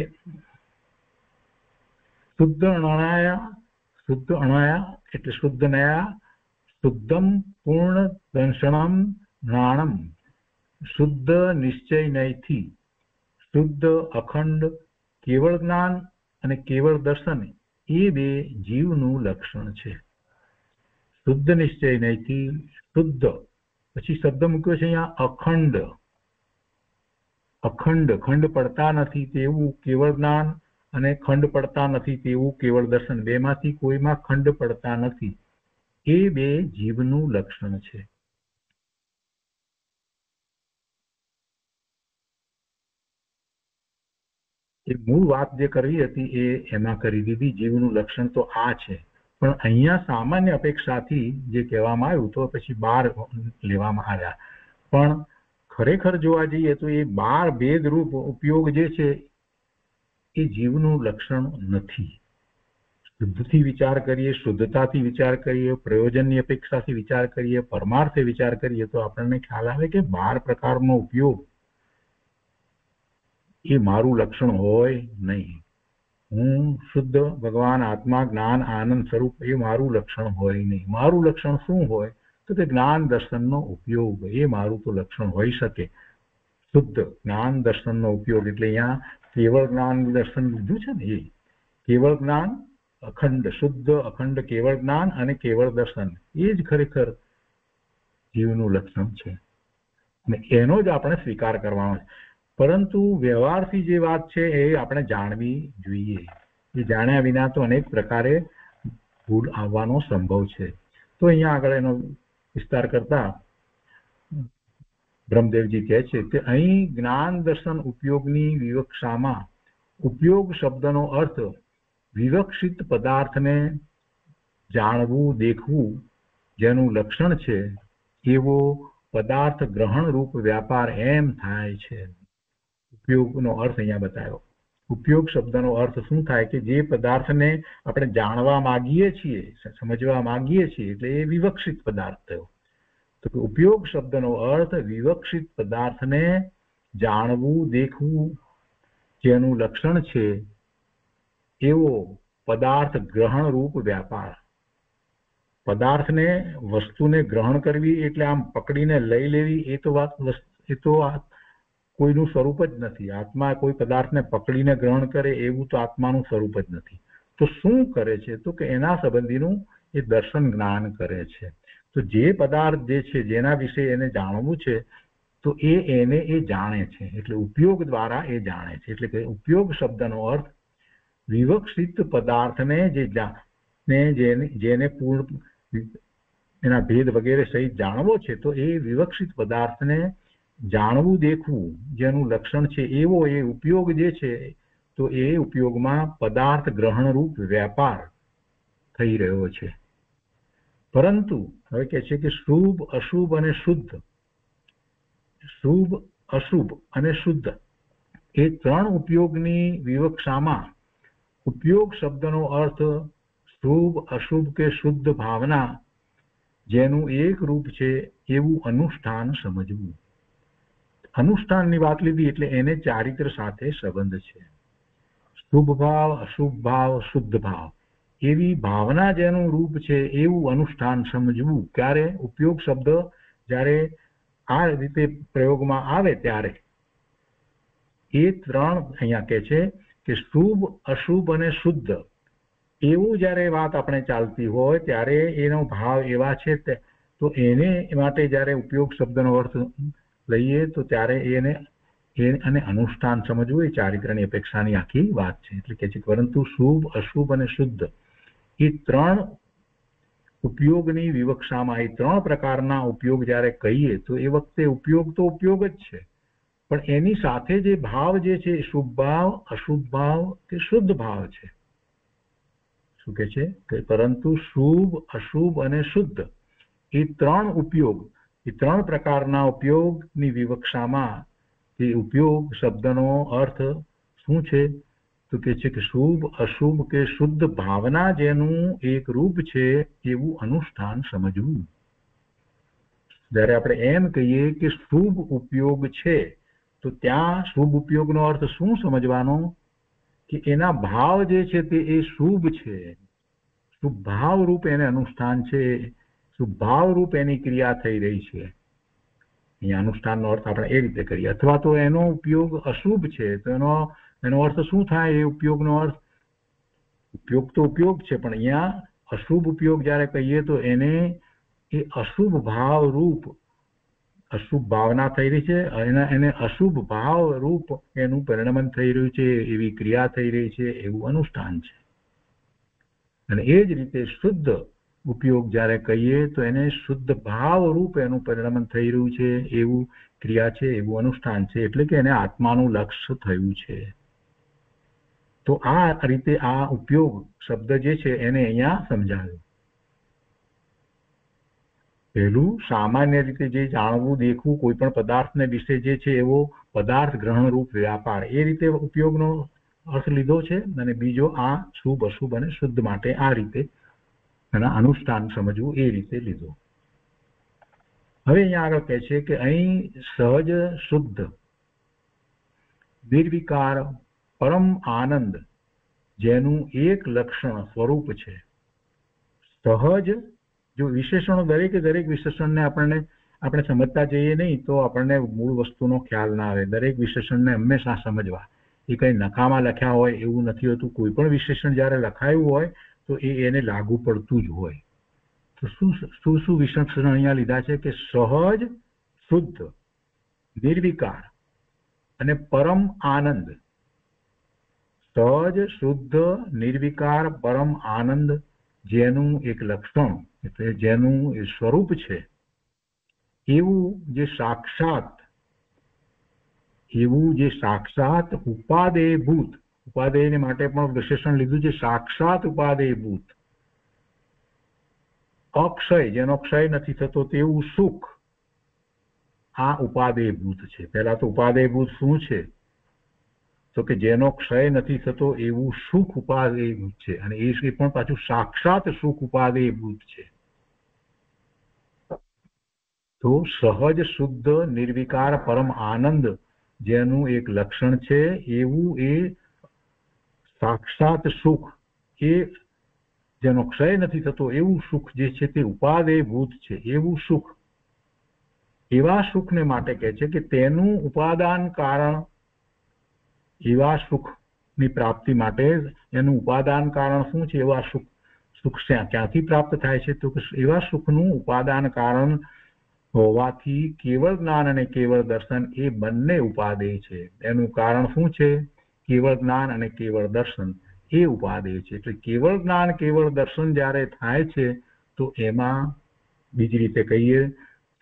શુદ્ધ અણાયા શુદ્ધ અણાયા એટલે શુદ્ધ નયા શુદ્ધમ પૂર્ણ દંશણમ નાણમ શુદ્ધ નિશ્ચય નયથી શુદ્ધ અખંડ કેવળ જ્ઞાન અને કેવળ દર્શન એ બે જીવનું લક્ષણ છે શુદ્ધ નિશ્ચયનેથી શુદ્ધ પછી શબ્દ મૂક્યો છે અહીંયા અખંડ અખંડ ખંડ પડતા નથી તેવું કેવળ જ્ઞાન અને ખંડ પડતા નથી તેવું કેવળ દર્શન બેમાંથી કોઈમાં ખંડ પડતા નથી એ બે જીવનું લક્ષણ છે એ મૂળ વાત જે કરવી હતી એ એમાં કરી દીધી જીવનું લક્ષણ તો આ છે પણ અહીંયા સામાન્ય અપેક્ષાથી જે કહેવામાં આવ્યું તો પછી બાર લેવામાં આવ્યા પણ ખરેખર જોવા જઈએ તો એ બાર ભેદરૂપ ઉપયોગ જે છે એ જીવનું લક્ષણ નથી શુદ્ધથી વિચાર કરીએ શુદ્ધતાથી વિચાર કરીએ પ્રયોજનની અપેક્ષાથી વિચાર કરીએ પરમાર્થે વિચાર કરીએ તો આપણને ખ્યાલ આવે કે બાર પ્રકારનો ઉપયોગ એ મારું લક્ષણ હોય નહીં હું શુદ્ધ ભગવાન આત્મા જ્ઞાન આનંદ સ્વરૂપ એ મારું લક્ષણ હોય નહીં મારું લક્ષણ શું હોય તો તે જ્ઞાન દર્શનનો ઉપયોગ એ મારું તો લક્ષણ હોઈ શકે શુદ્ધ જ્ઞાન દર્શનનો ઉપયોગ એટલે અહીંયા કેવળ જ્ઞાન દર્શન લીધું છે ને એ કેવળ જ્ઞાન અખંડ શુદ્ધ અખંડ કેવળ જ્ઞાન અને કેવળ દર્શન એ જ ખરેખર જીવનું લક્ષણ છે અને એનો જ આપણે સ્વીકાર કરવાનો છે પરંતુ વ્યવહારથી જે વાત છે એ આપણે જાણવી જોઈએ એ જાણ્યા વિના તો અનેક પ્રકારે ભૂલ આવવાનો સંભવ છે તો અહીંયા આગળ એનો વિસ્તાર કરતા બ્રહ્મદેવજી કહે છે કે અહીં જ્ઞાન દર્શન ઉપયોગની વિવક્ષામાં ઉપયોગ શબ્દનો અર્થ વિવક્ષિત પદાર્થને જાણવું દેખવું જેનું લક્ષણ છે એવો પદાર્થ ગ્રહણ રૂપ વ્યાપાર એમ થાય છે ઉપયોગનો અર્થ અહીંયા બતાવ્યો ઉપયોગ શબ્દનો અર્થ શું થાય કે જે પદાર્થને આપણે જાણવા માગીએ છીએ સમજવા માંગીએ છીએ એટલે એ વિવક્ષિત પદાર્થ થયો તો કે ઉપયોગ શબ્દનો અર્થ વિવક્ષિત પદાર્થને જાણવું દેખવું જેનું લક્ષણ છે એવો પદાર્થ ગ્રહણ રૂપ વ્યાપાર પદાર્થને વસ્તુને ગ્રહણ કરવી એટલે આમ પકડીને લઈ લેવી એ તો વાત એ તો કોઈનું સ્વરૂપ જ નથી આત્મા કોઈ પદાર્થને પકડીને ગ્રહણ કરે એવું તો આત્માનું સ્વરૂપ જ નથી તો શું કરે છે તો કે એના સંબંધીનું એ દર્શન જ્ઞાન કરે છે તો જે પદાર્થ જે છે જેના વિશે એને જાણવું છે તો એ એને એ જાણે છે એટલે ઉપયોગ દ્વારા એ જાણે છે એટલે કે ઉપયોગ શબ્દનો અર્થ વિવક્ષિત પદાર્થને જે ને જેને પૂર્ણ એના ભેદ વગેરે સહિત જાણવો છે તો એ વિવક્ષિત પદાર્થને જાણવું દેખવું જેનું લક્ષણ છે એવો એ ઉપયોગ જે છે તો એ ઉપયોગમાં પદાર્થ ગ્રહણરૂપ વેપાર થઈ રહ્યો છે પરંતુ હવે કે છે કે શુભ અશુભ અને શુદ્ધ શુભ અશુભ અને શુદ્ધ એ ત્રણ ઉપયોગની વિવક્ષામાં ઉપયોગ શબ્દનો અર્થ શુભ અશુભ કે શુદ્ધ ભાવના જેનું એક રૂપ છે એવું અનુષ્ઠાન સમજવું અનુષ્ઠાનની વાત લીધી એટલે એને ચારિત્ર સાથે સંબંધ છે શુભ ભાવ અશુભ ભાવ શુદ્ધ ભાવ એવી ભાવના જેનું રૂપ છે એવું અનુષ્ઠાન સમજવું ક્યારે ઉપયોગ શબ્દ જ્યારે આ રીતે પ્રયોગમાં આવે ત્યારે એ ત્રણ અહીંયા કે છે કે શુભ અશુભ અને શુદ્ધ એવું જ્યારે વાત આપણે ચાલતી હોય ત્યારે એનો ભાવ એવા છે તો એને માટે જ્યારે ઉપયોગ શબ્દનો અર્થ લઈએ તો ત્યારે એને એ અને અનુષ્ઠાન સમજવું એ ચારિત્રની અપેક્ષાની આખી વાત છે એટલે કે છે પરંતુ શુભ અશુભ અને શુદ્ધ એ ત્રણ ઉપયોગની વિવક્ષામાં એ ત્રણ પ્રકારના ઉપયોગ જ્યારે કહીએ તો એ વખતે ઉપયોગ તો ઉપયોગ જ છે પણ એની સાથે જે ભાવ જે છે શુભ ભાવ અશુભ ભાવ કે શુદ્ધ ભાવ છે શું કે છે કે પરંતુ શુભ અશુભ અને શુદ્ધ એ ત્રણ ઉપયોગ त्रण प्रकार विवक्षा में उपयोग शब्द ना अर्थ शू तो शुभ अशुभ के शुद्ध भावना जेन एक रूप है एवं अनुष्ठान समझव जयरे अपने एम कही कि शुभ उपयोग है तो त्या शुभ उपयोग ना अर्थ शू समझा कि एना भाव जे शुभ है शुभ भाव रूप एने अनुष्ठान है ભાવરૂપ એની ક્રિયા થઈ રહી છે અહીંયા અનુષ્ઠાનનો અર્થ આપણે એ રીતે કરીએ અથવા તો એનો ઉપયોગ અશુભ છે તો એનો એનો અર્થ શું થાય એ ઉપયોગનો અર્થ ઉપયોગ તો ઉપયોગ છે પણ અહીંયા અશુભ ઉપયોગ જ્યારે કહીએ તો એને એ અશુભ ભાવરૂપ અશુભ ભાવના થઈ રહી છે એના એને અશુભ ભાવરૂપ એનું પરિણમન થઈ રહ્યું છે એવી ક્રિયા થઈ રહી છે એવું અનુષ્ઠાન છે અને એ જ રીતે શુદ્ધ ઉપયોગ જ્યારે કહીએ તો એને શુદ્ધ ભાવ રૂપ એનું પરિણમન થઈ રહ્યું છે એવું ક્રિયા છે એવું અનુષ્ઠાન છે એટલે કે એને આત્માનું લક્ષ્ય થયું છે તો આ રીતે આ ઉપયોગ શબ્દ જે છે એને અહીંયા સમજાવ્યો પહેલું સામાન્ય રીતે જે જાણવું દેખવું કોઈ પણ પદાર્થને વિશે જે છે એવો પદાર્થ ગ્રહણ રૂપ વ્યાપાર એ રીતે ઉપયોગનો અર્થ લીધો છે અને બીજો આ શુભ અશુભ અને શુદ્ધ માટે આ રીતે એના અનુષ્ઠાન સમજવું એ રીતે લીધું હવે અહીંયા આગળ કહે છે કે અહીં સહજ શુદ્ધ નિર્વિકાર પરમ આનંદ જેનું એક લક્ષણ સ્વરૂપ છે સહજ જો વિશેષણો દરેકે દરેક વિશેષણને આપણને આપણે સમજતા જઈએ નહીં તો આપણને મૂળ વસ્તુનો ખ્યાલ ના આવે દરેક વિશેષણને હંમેશા સમજવા એ કંઈ નકામાં લખ્યા હોય એવું નથી હોતું કોઈ પણ વિશેષણ જ્યારે લખાયું હોય તો એ એને લાગુ પડતું જ હોય તો શું શું શું વિશેષણ અહીંયા લીધા છે કે સહજ શુદ્ધ નિર્વિકાર અને પરમ આનંદ સહજ શુદ્ધ નિર્વિકાર પરમ આનંદ જેનું એક લક્ષણ એટલે જેનું એ સ્વરૂપ છે એવું જે સાક્ષાત એવું જે સાક્ષાત ઉપાદેભૂત ઉપાદેયને માટે પણ વિશેષણ લીધું છે સાક્ષાત ઉપાદેયભૂત અક્ષય જેનો ક્ષય નથી થતો તેવું સુખ આ ઉપાદેયભૂત છે પહેલા તો ઉપાદેયભૂત શું છે તો કે જેનો ક્ષય નથી થતો એવું સુખ ઉપાદેયભૂત છે અને એ પણ પાછું સાક્ષાત સુખ ઉપાદેયભૂત છે તો સહજ શુદ્ધ નિર્વિકાર પરમ આનંદ જેનું એક લક્ષણ છે એવું એ સાક્ષાત સુખ કે જેનો ક્ષય નથી થતો એવું સુખ જે છે તે ઉપાદેભૂત છે એવું સુખ એવા સુખને માટે કહે છે કે તેનું ઉપાદાન કારણ એવા સુખની પ્રાપ્તિ માટે એનું ઉપાદાન કારણ શું છે એવા સુખ સુખ ક્યાંથી પ્રાપ્ત થાય છે તો કે એવા સુખનું ઉપાદાન કારણ હોવાથી કેવળ જ્ઞાન અને કેવળ દર્શન એ બંને ઉપાદેય છે એનું કારણ શું છે કેવળ જ્ઞાન અને કેવળ દર્શન એ ઉપાદેય છે એટલે કેવળ જ્ઞાન કેવળ દર્શન જ્યારે થાય છે તો એમાં બીજી રીતે કહીએ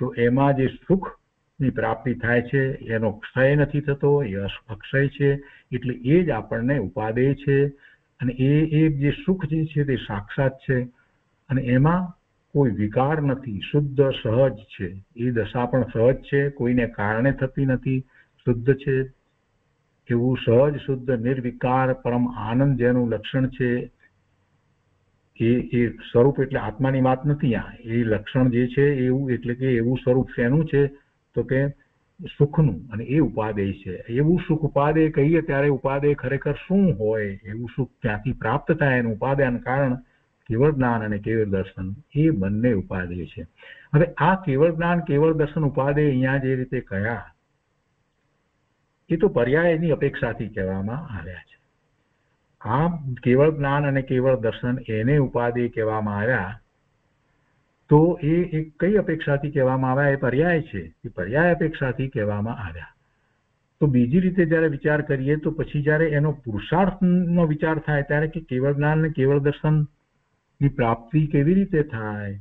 તો એમાં જે સુખની પ્રાપ્તિ થાય છે એનો ક્ષય નથી થતો એ અક્ષય છે એટલે એ જ આપણને ઉપાદેય છે અને એ એ જે સુખ જે છે તે સાક્ષાત છે અને એમાં કોઈ વિકાર નથી શુદ્ધ સહજ છે એ દશા પણ સહજ છે કોઈને કારણે થતી નથી શુદ્ધ છે એવું સહજ શુદ્ધ નિર્વિકાર પરમ આનંદ જેનું લક્ષણ છે એ એ સ્વરૂપ એટલે આત્માની વાત નથી આ એ લક્ષણ જે છે એવું એટલે કે એવું સ્વરૂપ શેનું છે તો કે સુખનું અને એ ઉપાદેય છે એવું સુખ ઉપાદેય કહીએ ત્યારે ઉપાદેય ખરેખર શું હોય એવું સુખ ક્યાંથી પ્રાપ્ત થાય એનું ઉપાદાન કારણ કેવળ જ્ઞાન અને કેવળ દર્શન એ બંને ઉપાદેય છે હવે આ કેવળ જ્ઞાન કેવળ દર્શન ઉપાદેય અહીંયા જે રીતે કયા એ તો પર્યાયની અપેક્ષાથી કહેવામાં આવ્યા છે આમ કેવળ જ્ઞાન અને કેવળ દર્શન એને ઉપાધિ કહેવામાં આવ્યા તો એ એક કઈ અપેક્ષાથી કહેવામાં આવ્યા એ પર્યાય છે એ પર્યાય અપેક્ષાથી કહેવામાં આવ્યા તો બીજી રીતે જ્યારે વિચાર કરીએ તો પછી જ્યારે એનો પુરુષાર્થનો વિચાર થાય ત્યારે કે કેવળ જ્ઞાન ને કેવળ દર્શનની પ્રાપ્તિ કેવી રીતે થાય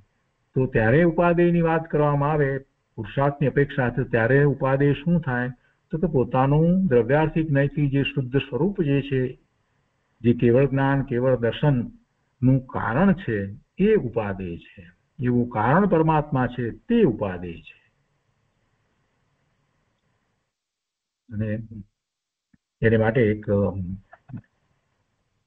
તો ત્યારે ઉપાદેયની વાત કરવામાં આવે પુરુષાર્થની અપેક્ષા ત્યારે ઉપાદેય શું થાય તો કે પોતાનું દ્રવ્યાર્થિક નૈતિક જે શુદ્ધ સ્વરૂપ જે છે જે કેવળ જ્ઞાન કેવળ દર્શનનું કારણ છે એ ઉપાદેય છે એવું કારણ પરમાત્મા છે તે ઉપાદેય છે અને એને માટે એક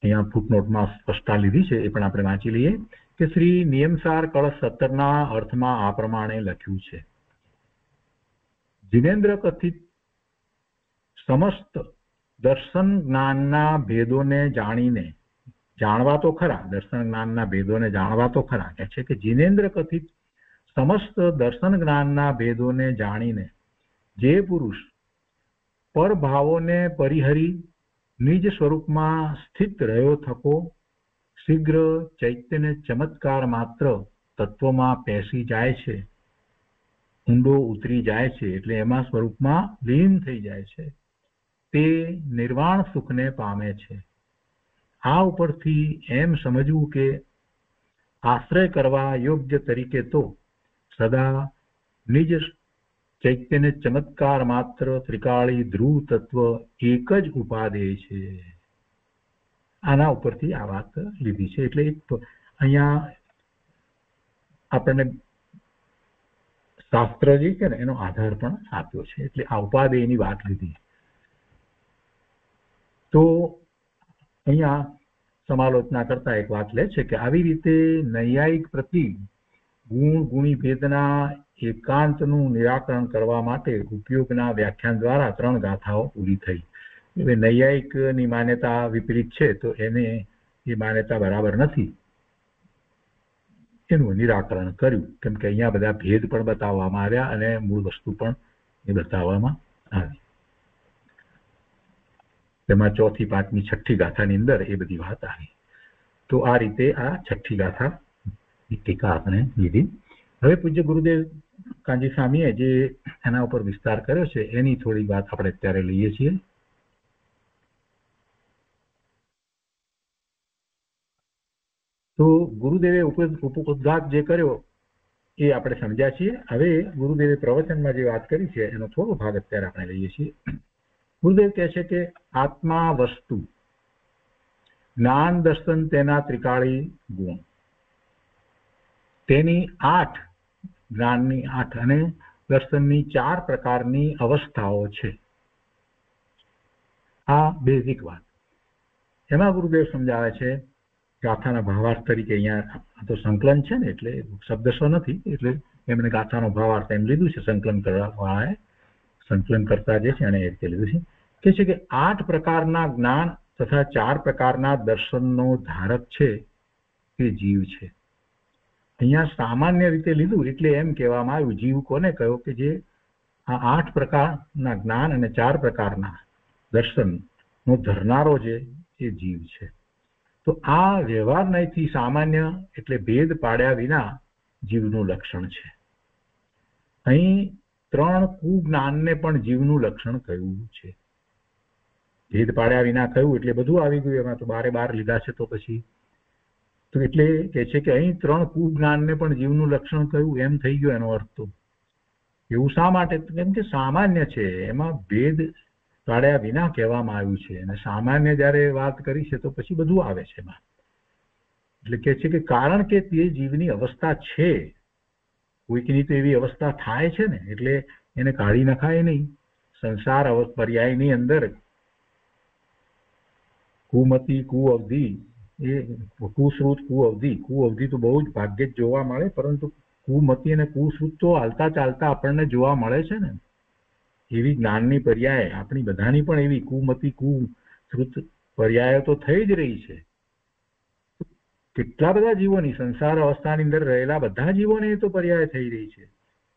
અહીંયા ફૂટનોટમાં સ્પષ્ટતા લીધી છે એ પણ આપણે વાંચી લઈએ કે શ્રી નિયમસાર કળશ સત્તરના અર્થમાં આ પ્રમાણે લખ્યું છે જિનેન્દ્ર કથિત સમસ્ત દર્શન જ્ઞાનના ભેદોને જાણીને જાણવા તો ખરા દર્શન જ્ઞાનના ભેદોને જાણવા તો ખરા કહે છે કે જીનેન્દ્ર કથિત સમસ્ત દર્શન જ્ઞાનના ભેદોને જાણીને જે પુરુષ પરભાવોને પરિહરી નિજ સ્વરૂપમાં સ્થિત રહ્યો થકો શીઘ્ર ચૈત્યને ચમત્કાર માત્ર તત્વમાં પેસી જાય છે ઊંડો ઉતરી જાય છે એટલે એમાં સ્વરૂપમાં લીન થઈ જાય છે તે નિર્વાણ સુખને પામે છે આ ઉપરથી એમ સમજવું કે આશ્રય કરવા યોગ્ય તરીકે તો સદા નિજ ચૈત્યને ચમત્કાર માત્ર ત્રિકાળી ધ્રુવ તત્વ એક જ ઉપાદેય છે આના ઉપરથી આ વાત લીધી છે એટલે અહીંયા આપણને શાસ્ત્ર જે છે ને એનો આધાર પણ આપ્યો છે એટલે આ ઉપાદેયની વાત લીધી છે તો અહીંયા સમાલોચના કરતા એક વાત લે છે કે આવી રીતે નૈયાયિક પ્રતિ ગુણ ગુણી ભેદના એકાંતનું નિરાકરણ કરવા માટે ઉપયોગના વ્યાખ્યાન દ્વારા ત્રણ ગાથાઓ પૂરી થઈ હવે નૈયાયિકની માન્યતા વિપરીત છે તો એને એ માન્યતા બરાબર નથી એનું નિરાકરણ કર્યું કેમ કે અહીંયા બધા ભેદ પણ બતાવવામાં આવ્યા અને મૂળ વસ્તુ પણ એ બતાવવામાં તેમાં ચોથી પાંચમી છઠ્ઠી ગાથાની અંદર એ બધી વાત આવી તો આ રીતે આ છઠ્ઠી ગાથા ટીકા આપણે લીધી હવે પૂજ્ય ગુરુદેવ કાંજી સ્વામીએ જે એના ઉપર વિસ્તાર કર્યો છે એની થોડી વાત આપણે અત્યારે લઈએ છીએ તો ગુરુદેવે ઉપોદ્ઘાત જે કર્યો એ આપણે સમજ્યા છીએ હવે ગુરુદેવે પ્રવચનમાં જે વાત કરી છે એનો થોડો ભાગ અત્યારે આપણે લઈએ છીએ ગુરુદેવ કહે છે કે આત્મા વસ્તુ જ્ઞાન દર્શન તેના ત્રિકાળી ગુણ તેની આઠ જ્ઞાનની આઠ અને દર્શનની ચાર પ્રકારની અવસ્થાઓ છે આ બેઝિક વાત એમાં ગુરુદેવ સમજાવે છે ગાથાના ભાવાર્થ તરીકે અહીંયા આ તો સંકલન છે ને એટલે શબ્દશો નથી એટલે એમણે ગાથાનો ભાવાર્થ એમ લીધું છે સંકલન કરવા સંકલનકર્તા જે છે એણે એ રીતે લીધું છે કે છે કે આઠ પ્રકારના જ્ઞાન તથા ચાર પ્રકારના દર્શનનો ધારક છે એ જીવ છે અહીંયા સામાન્ય રીતે લીધું એટલે એમ કહેવામાં આવ્યું જીવ કોને કહ્યો કે જે આ આઠ પ્રકારના જ્ઞાન અને ચાર પ્રકારના દર્શનનો ધરનારો છે એ જીવ છે તો આ વ્યવહાર નયથી સામાન્ય એટલે ભેદ પાડ્યા વિના જીવનું લક્ષણ છે અહીં ત્રણ કુજ્ઞાનને પણ જીવનું લક્ષણ કહ્યું છે ભેદ પાડ્યા વિના કહ્યું એટલે બધું આવી ગયું એમાં તો બારે બાર લીધા છે તો પછી તો એટલે કે છે કે અહીં ત્રણ કુજ્ઞાનને પણ જીવનું લક્ષણ કહ્યું એમ થઈ ગયો એનો અર્થ તો એવું શા માટે કેમ કે સામાન્ય છે એમાં ભેદ પાડ્યા વિના કહેવામાં આવ્યું છે અને સામાન્ય જ્યારે વાત કરી છે તો પછી બધું આવે છે એમાં એટલે કે છે કે કારણ કે તે જીવની અવસ્થા છે કોઈકની તો એવી અવસ્થા થાય છે ને એટલે એને કાઢી નખાય નહીં સંસાર પર્યાયની અંદર કુમતી કુ અવધિ એ કુશ્રુત કુ અવધિ કુ અવધિ તો બહુ જ ભાગ્ય જ જોવા મળે પરંતુ કુમતી અને કુશ્રુત તો હાલતા ચાલતા આપણને જોવા મળે છે ને એવી જ્ઞાનની પર્યાય આપણી બધાની પણ એવી કુમતી કુશ્રુત પર્યાયો તો થઈ જ રહી છે કેટલા બધા જીવોની સંસાર અવસ્થાની અંદર રહેલા બધા જીવોને તો પર્યાય થઈ રહી છે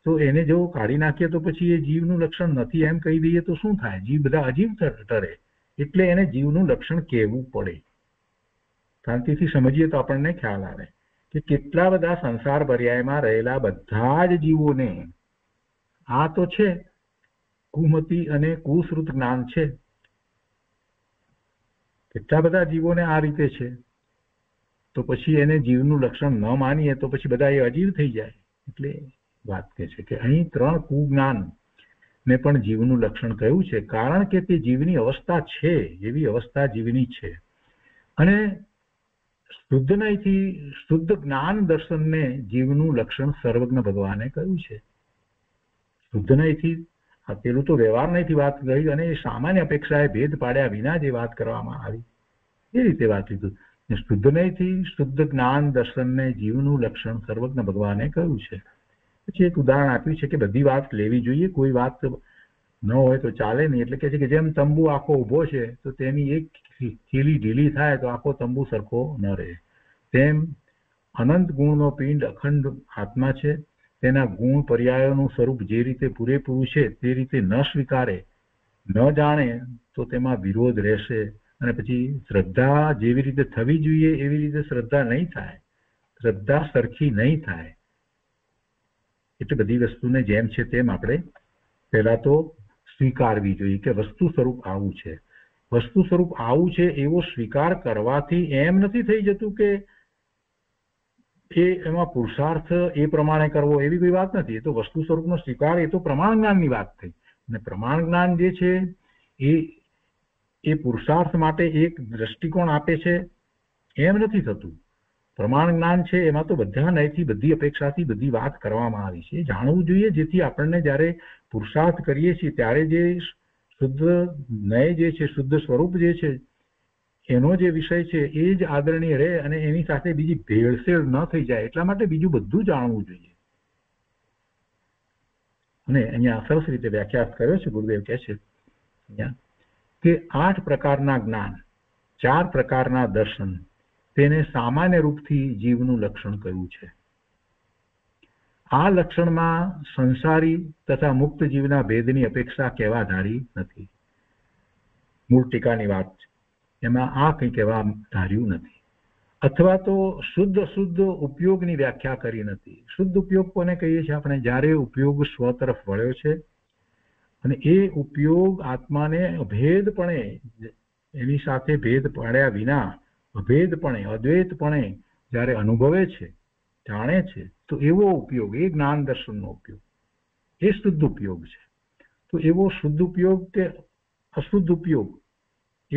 તો એને જો કાઢી નાખીએ તો પછી એ જીવનું લક્ષણ નથી એમ કહી દઈએ તો શું થાય જીવ બધા અજીવ ટરે એટલે એને જીવનું લક્ષણ કહેવું પડે શાંતિથી સમજીએ તો આપણને ખ્યાલ આવે કે કેટલા બધા સંસાર પર્યાયમાં રહેલા બધા જ જીવોને આ તો છે કુમતી અને કુશ્રુત જ્ઞાન છે કેટલા બધા જીવોને આ રીતે છે તો પછી એને જીવનું લક્ષણ ન માનીએ તો પછી બધા એ અજીવ થઈ જાય એટલે વાત કહે છે કે અહીં ત્રણ કુજ્ઞાન ને પણ જીવનું લક્ષણ કહ્યું છે કારણ કે તે જીવની અવસ્થા છે એવી અવસ્થા જીવની છે અને શુદ્ધનયથી શુદ્ધ જ્ઞાન દર્શનને જીવનું લક્ષણ સર્વજ્ઞ ભગવાને કહ્યું છે શુદ્ધનયથી પેલું તો વ્યવહારનયથી વાત કરી અને એ સામાન્ય અપેક્ષાએ ભેદ પાડ્યા વિના જે વાત કરવામાં આવી એ રીતે વાત લીધું શુદ્ધ નહીંથી શુદ્ધ જ્ઞાન દર્શનને જીવનું લક્ષણ સર્વજ્ઞ ભગવાને કહ્યું છે પછી એક ઉદાહરણ આપ્યું છે કે બધી વાત લેવી જોઈએ કોઈ વાત ન હોય તો ચાલે નહીં એટલે કે છે કે જેમ તંબુ આખો ઊભો છે તો તેની એક ખીલી ઢીલી થાય તો આખો તંબુ સરખો ન રહે તેમ અનંત ગુણનો પિંડ અખંડ આત્મા છે તેના ગુણ પર્યાયોનું સ્વરૂપ જે રીતે પૂરેપૂરું છે તે રીતે ન સ્વીકારે ન જાણે તો તેમાં વિરોધ રહેશે અને પછી શ્રદ્ધા જેવી રીતે થવી જોઈએ એવી રીતે શ્રદ્ધા નહીં થાય શ્રદ્ધા સરખી નહીં થાય એટલે બધી વસ્તુને જેમ છે તેમ આપણે પહેલા તો સ્વીકારવી જોઈએ કે વસ્તુ સ્વરૂપ આવું છે વસ્તુ સ્વરૂપ આવું છે એવો સ્વીકાર કરવાથી એમ નથી થઈ જતું કે એ એમાં પુરુષાર્થ એ પ્રમાણે કરવો એવી કોઈ વાત નથી એ તો વસ્તુ સ્વરૂપનો સ્વીકાર એ તો પ્રમાણ જ્ઞાનની વાત થઈ અને પ્રમાણ જ્ઞાન જે છે એ એ પુરુષાર્થ માટે એક દ્રષ્ટિકોણ આપે છે એમ નથી થતું પ્રમાણ જ્ઞાન છે એમાં તો બધા નયથી બધી અપેક્ષાથી બધી વાત કરવામાં આવી છે જાણવું જોઈએ જેથી આપણને જ્યારે પુરુષાર્થ કરીએ છીએ ત્યારે જે શુદ્ધ નય જે છે શુદ્ધ સ્વરૂપ જે છે એનો જે વિષય છે એ જ આદરણીય રહે અને એની સાથે બીજી ભેળસેળ ન થઈ જાય એટલા માટે બીજું બધું જાણવું જોઈએ અને અહીંયા સરસ રીતે વ્યાખ્યાત કર્યો છે ગુરુદેવ કહે છે અહીંયા તે આઠ પ્રકારના જ્ઞાન ચાર પ્રકારના દર્શન તેને સામાન્ય રૂપથી જીવનું લક્ષણ કહ્યું છે આ લક્ષણમાં સંસારી તથા મુક્ત જીવના ભેદની અપેક્ષા કહેવા ધારી નથી મૂળ ટીકાની વાત એમાં આ કંઈ કહેવા ધાર્યું નથી અથવા તો શુદ્ધ શુદ્ધ ઉપયોગની વ્યાખ્યા કરી નથી શુદ્ધ ઉપયોગ કોને કહીએ છીએ આપણે જ્યારે ઉપયોગ સ્વ તરફ વળ્યો છે અને એ ઉપયોગ આત્માને અભેદપણે એની સાથે ભેદ પાડ્યા વિના અભેદપણે અદ્વૈતપણે જ્યારે અનુભવે છે જાણે છે તો એવો ઉપયોગ એ જ્ઞાન દર્શનનો ઉપયોગ એ શુદ્ધ ઉપયોગ છે તો એવો શુદ્ધ ઉપયોગ કે અશુદ્ધ ઉપયોગ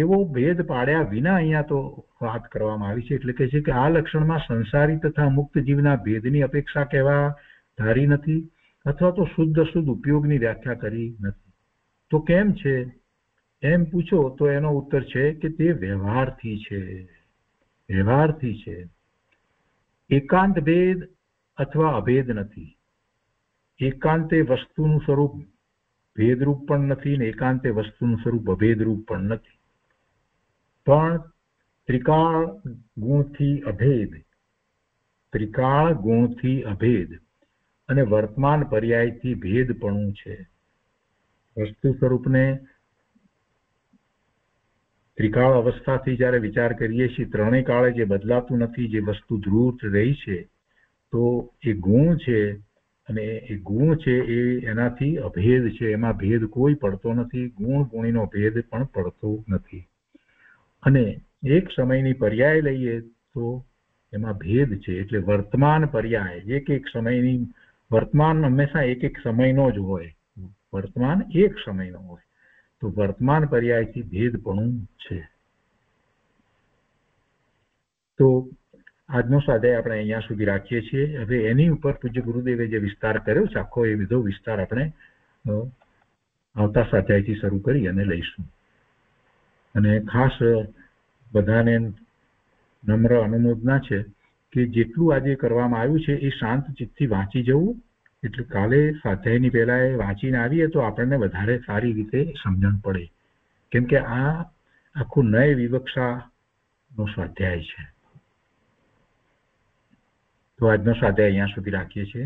એવો ભેદ પાડ્યા વિના અહીંયા તો વાત કરવામાં આવી છે એટલે કહે છે કે આ લક્ષણમાં સંસારી તથા મુક્ત જીવના ભેદની અપેક્ષા કહેવા ધારી નથી અથવા તો શુદ્ધ શુદ્ધ ઉપયોગની વ્યાખ્યા કરી નથી તો કેમ છે એમ પૂછો તો એનો ઉત્તર છે કે તે વ્યવહારથી છે વ્યવહારથી છે એકાંત ભેદ અથવા અભેદ નથી એકાંતે વસ્તુનું સ્વરૂપ ભેદરૂપ પણ નથી ને એકાંતે વસ્તુનું સ્વરૂપ અભેદરૂપ પણ નથી પણ ત્રિકાળ ગુણથી અભેદ ત્રિકાળ ગુણથી અભેદ અને વર્તમાન પર્યાયથી ભેદપણું છે વસ્તુ સ્વરૂપને ત્રિકાળ અવસ્થાથી જ્યારે વિચાર કરીએ છીએ ત્રણેય કાળે જે બદલાતું નથી જે વસ્તુ ધ્રુવ રહી છે તો એ ગુણ છે અને એ ગુણ છે એ એનાથી અભેદ છે એમાં ભેદ કોઈ પડતો નથી ગુણ ગુણીનો ભેદ પણ પડતો નથી અને એક સમયની પર્યાય લઈએ તો એમાં ભેદ છે એટલે વર્તમાન પર્યાય એક એક સમયની વર્તમાન હંમેશા એક એક સમયનો જ હોય વર્તમાન એક સમયનો હોય તો વર્તમાન પર્યાયથી ભેદપણું છે તો આજનો સ્વાધ્યાય આપણે અહીંયા સુધી રાખીએ છીએ હવે એની ઉપર પૂજ્ય ગુરુદેવે જે વિસ્તાર કર્યો છે આખો એ બધો વિસ્તાર આપણે આવતા સ્વાધ્યાયથી શરૂ કરી અને લઈશું અને ખાસ બધાને નમ્ર અનુમોદના છે કે જેટલું આજે કરવામાં આવ્યું છે એ શાંત ચિત્તથી વાંચી જવું એટલે કાલે સ્વાધ્યાયની પહેલા એ વાંચીને આવીએ તો આપણને વધારે સારી રીતે સમજણ પડે કેમ કે આ આખું નય વિવક્ષાનો સ્વાધ્યાય છે તો આજનો સ્વાધ્યાય અહીંયા સુધી રાખીએ છીએ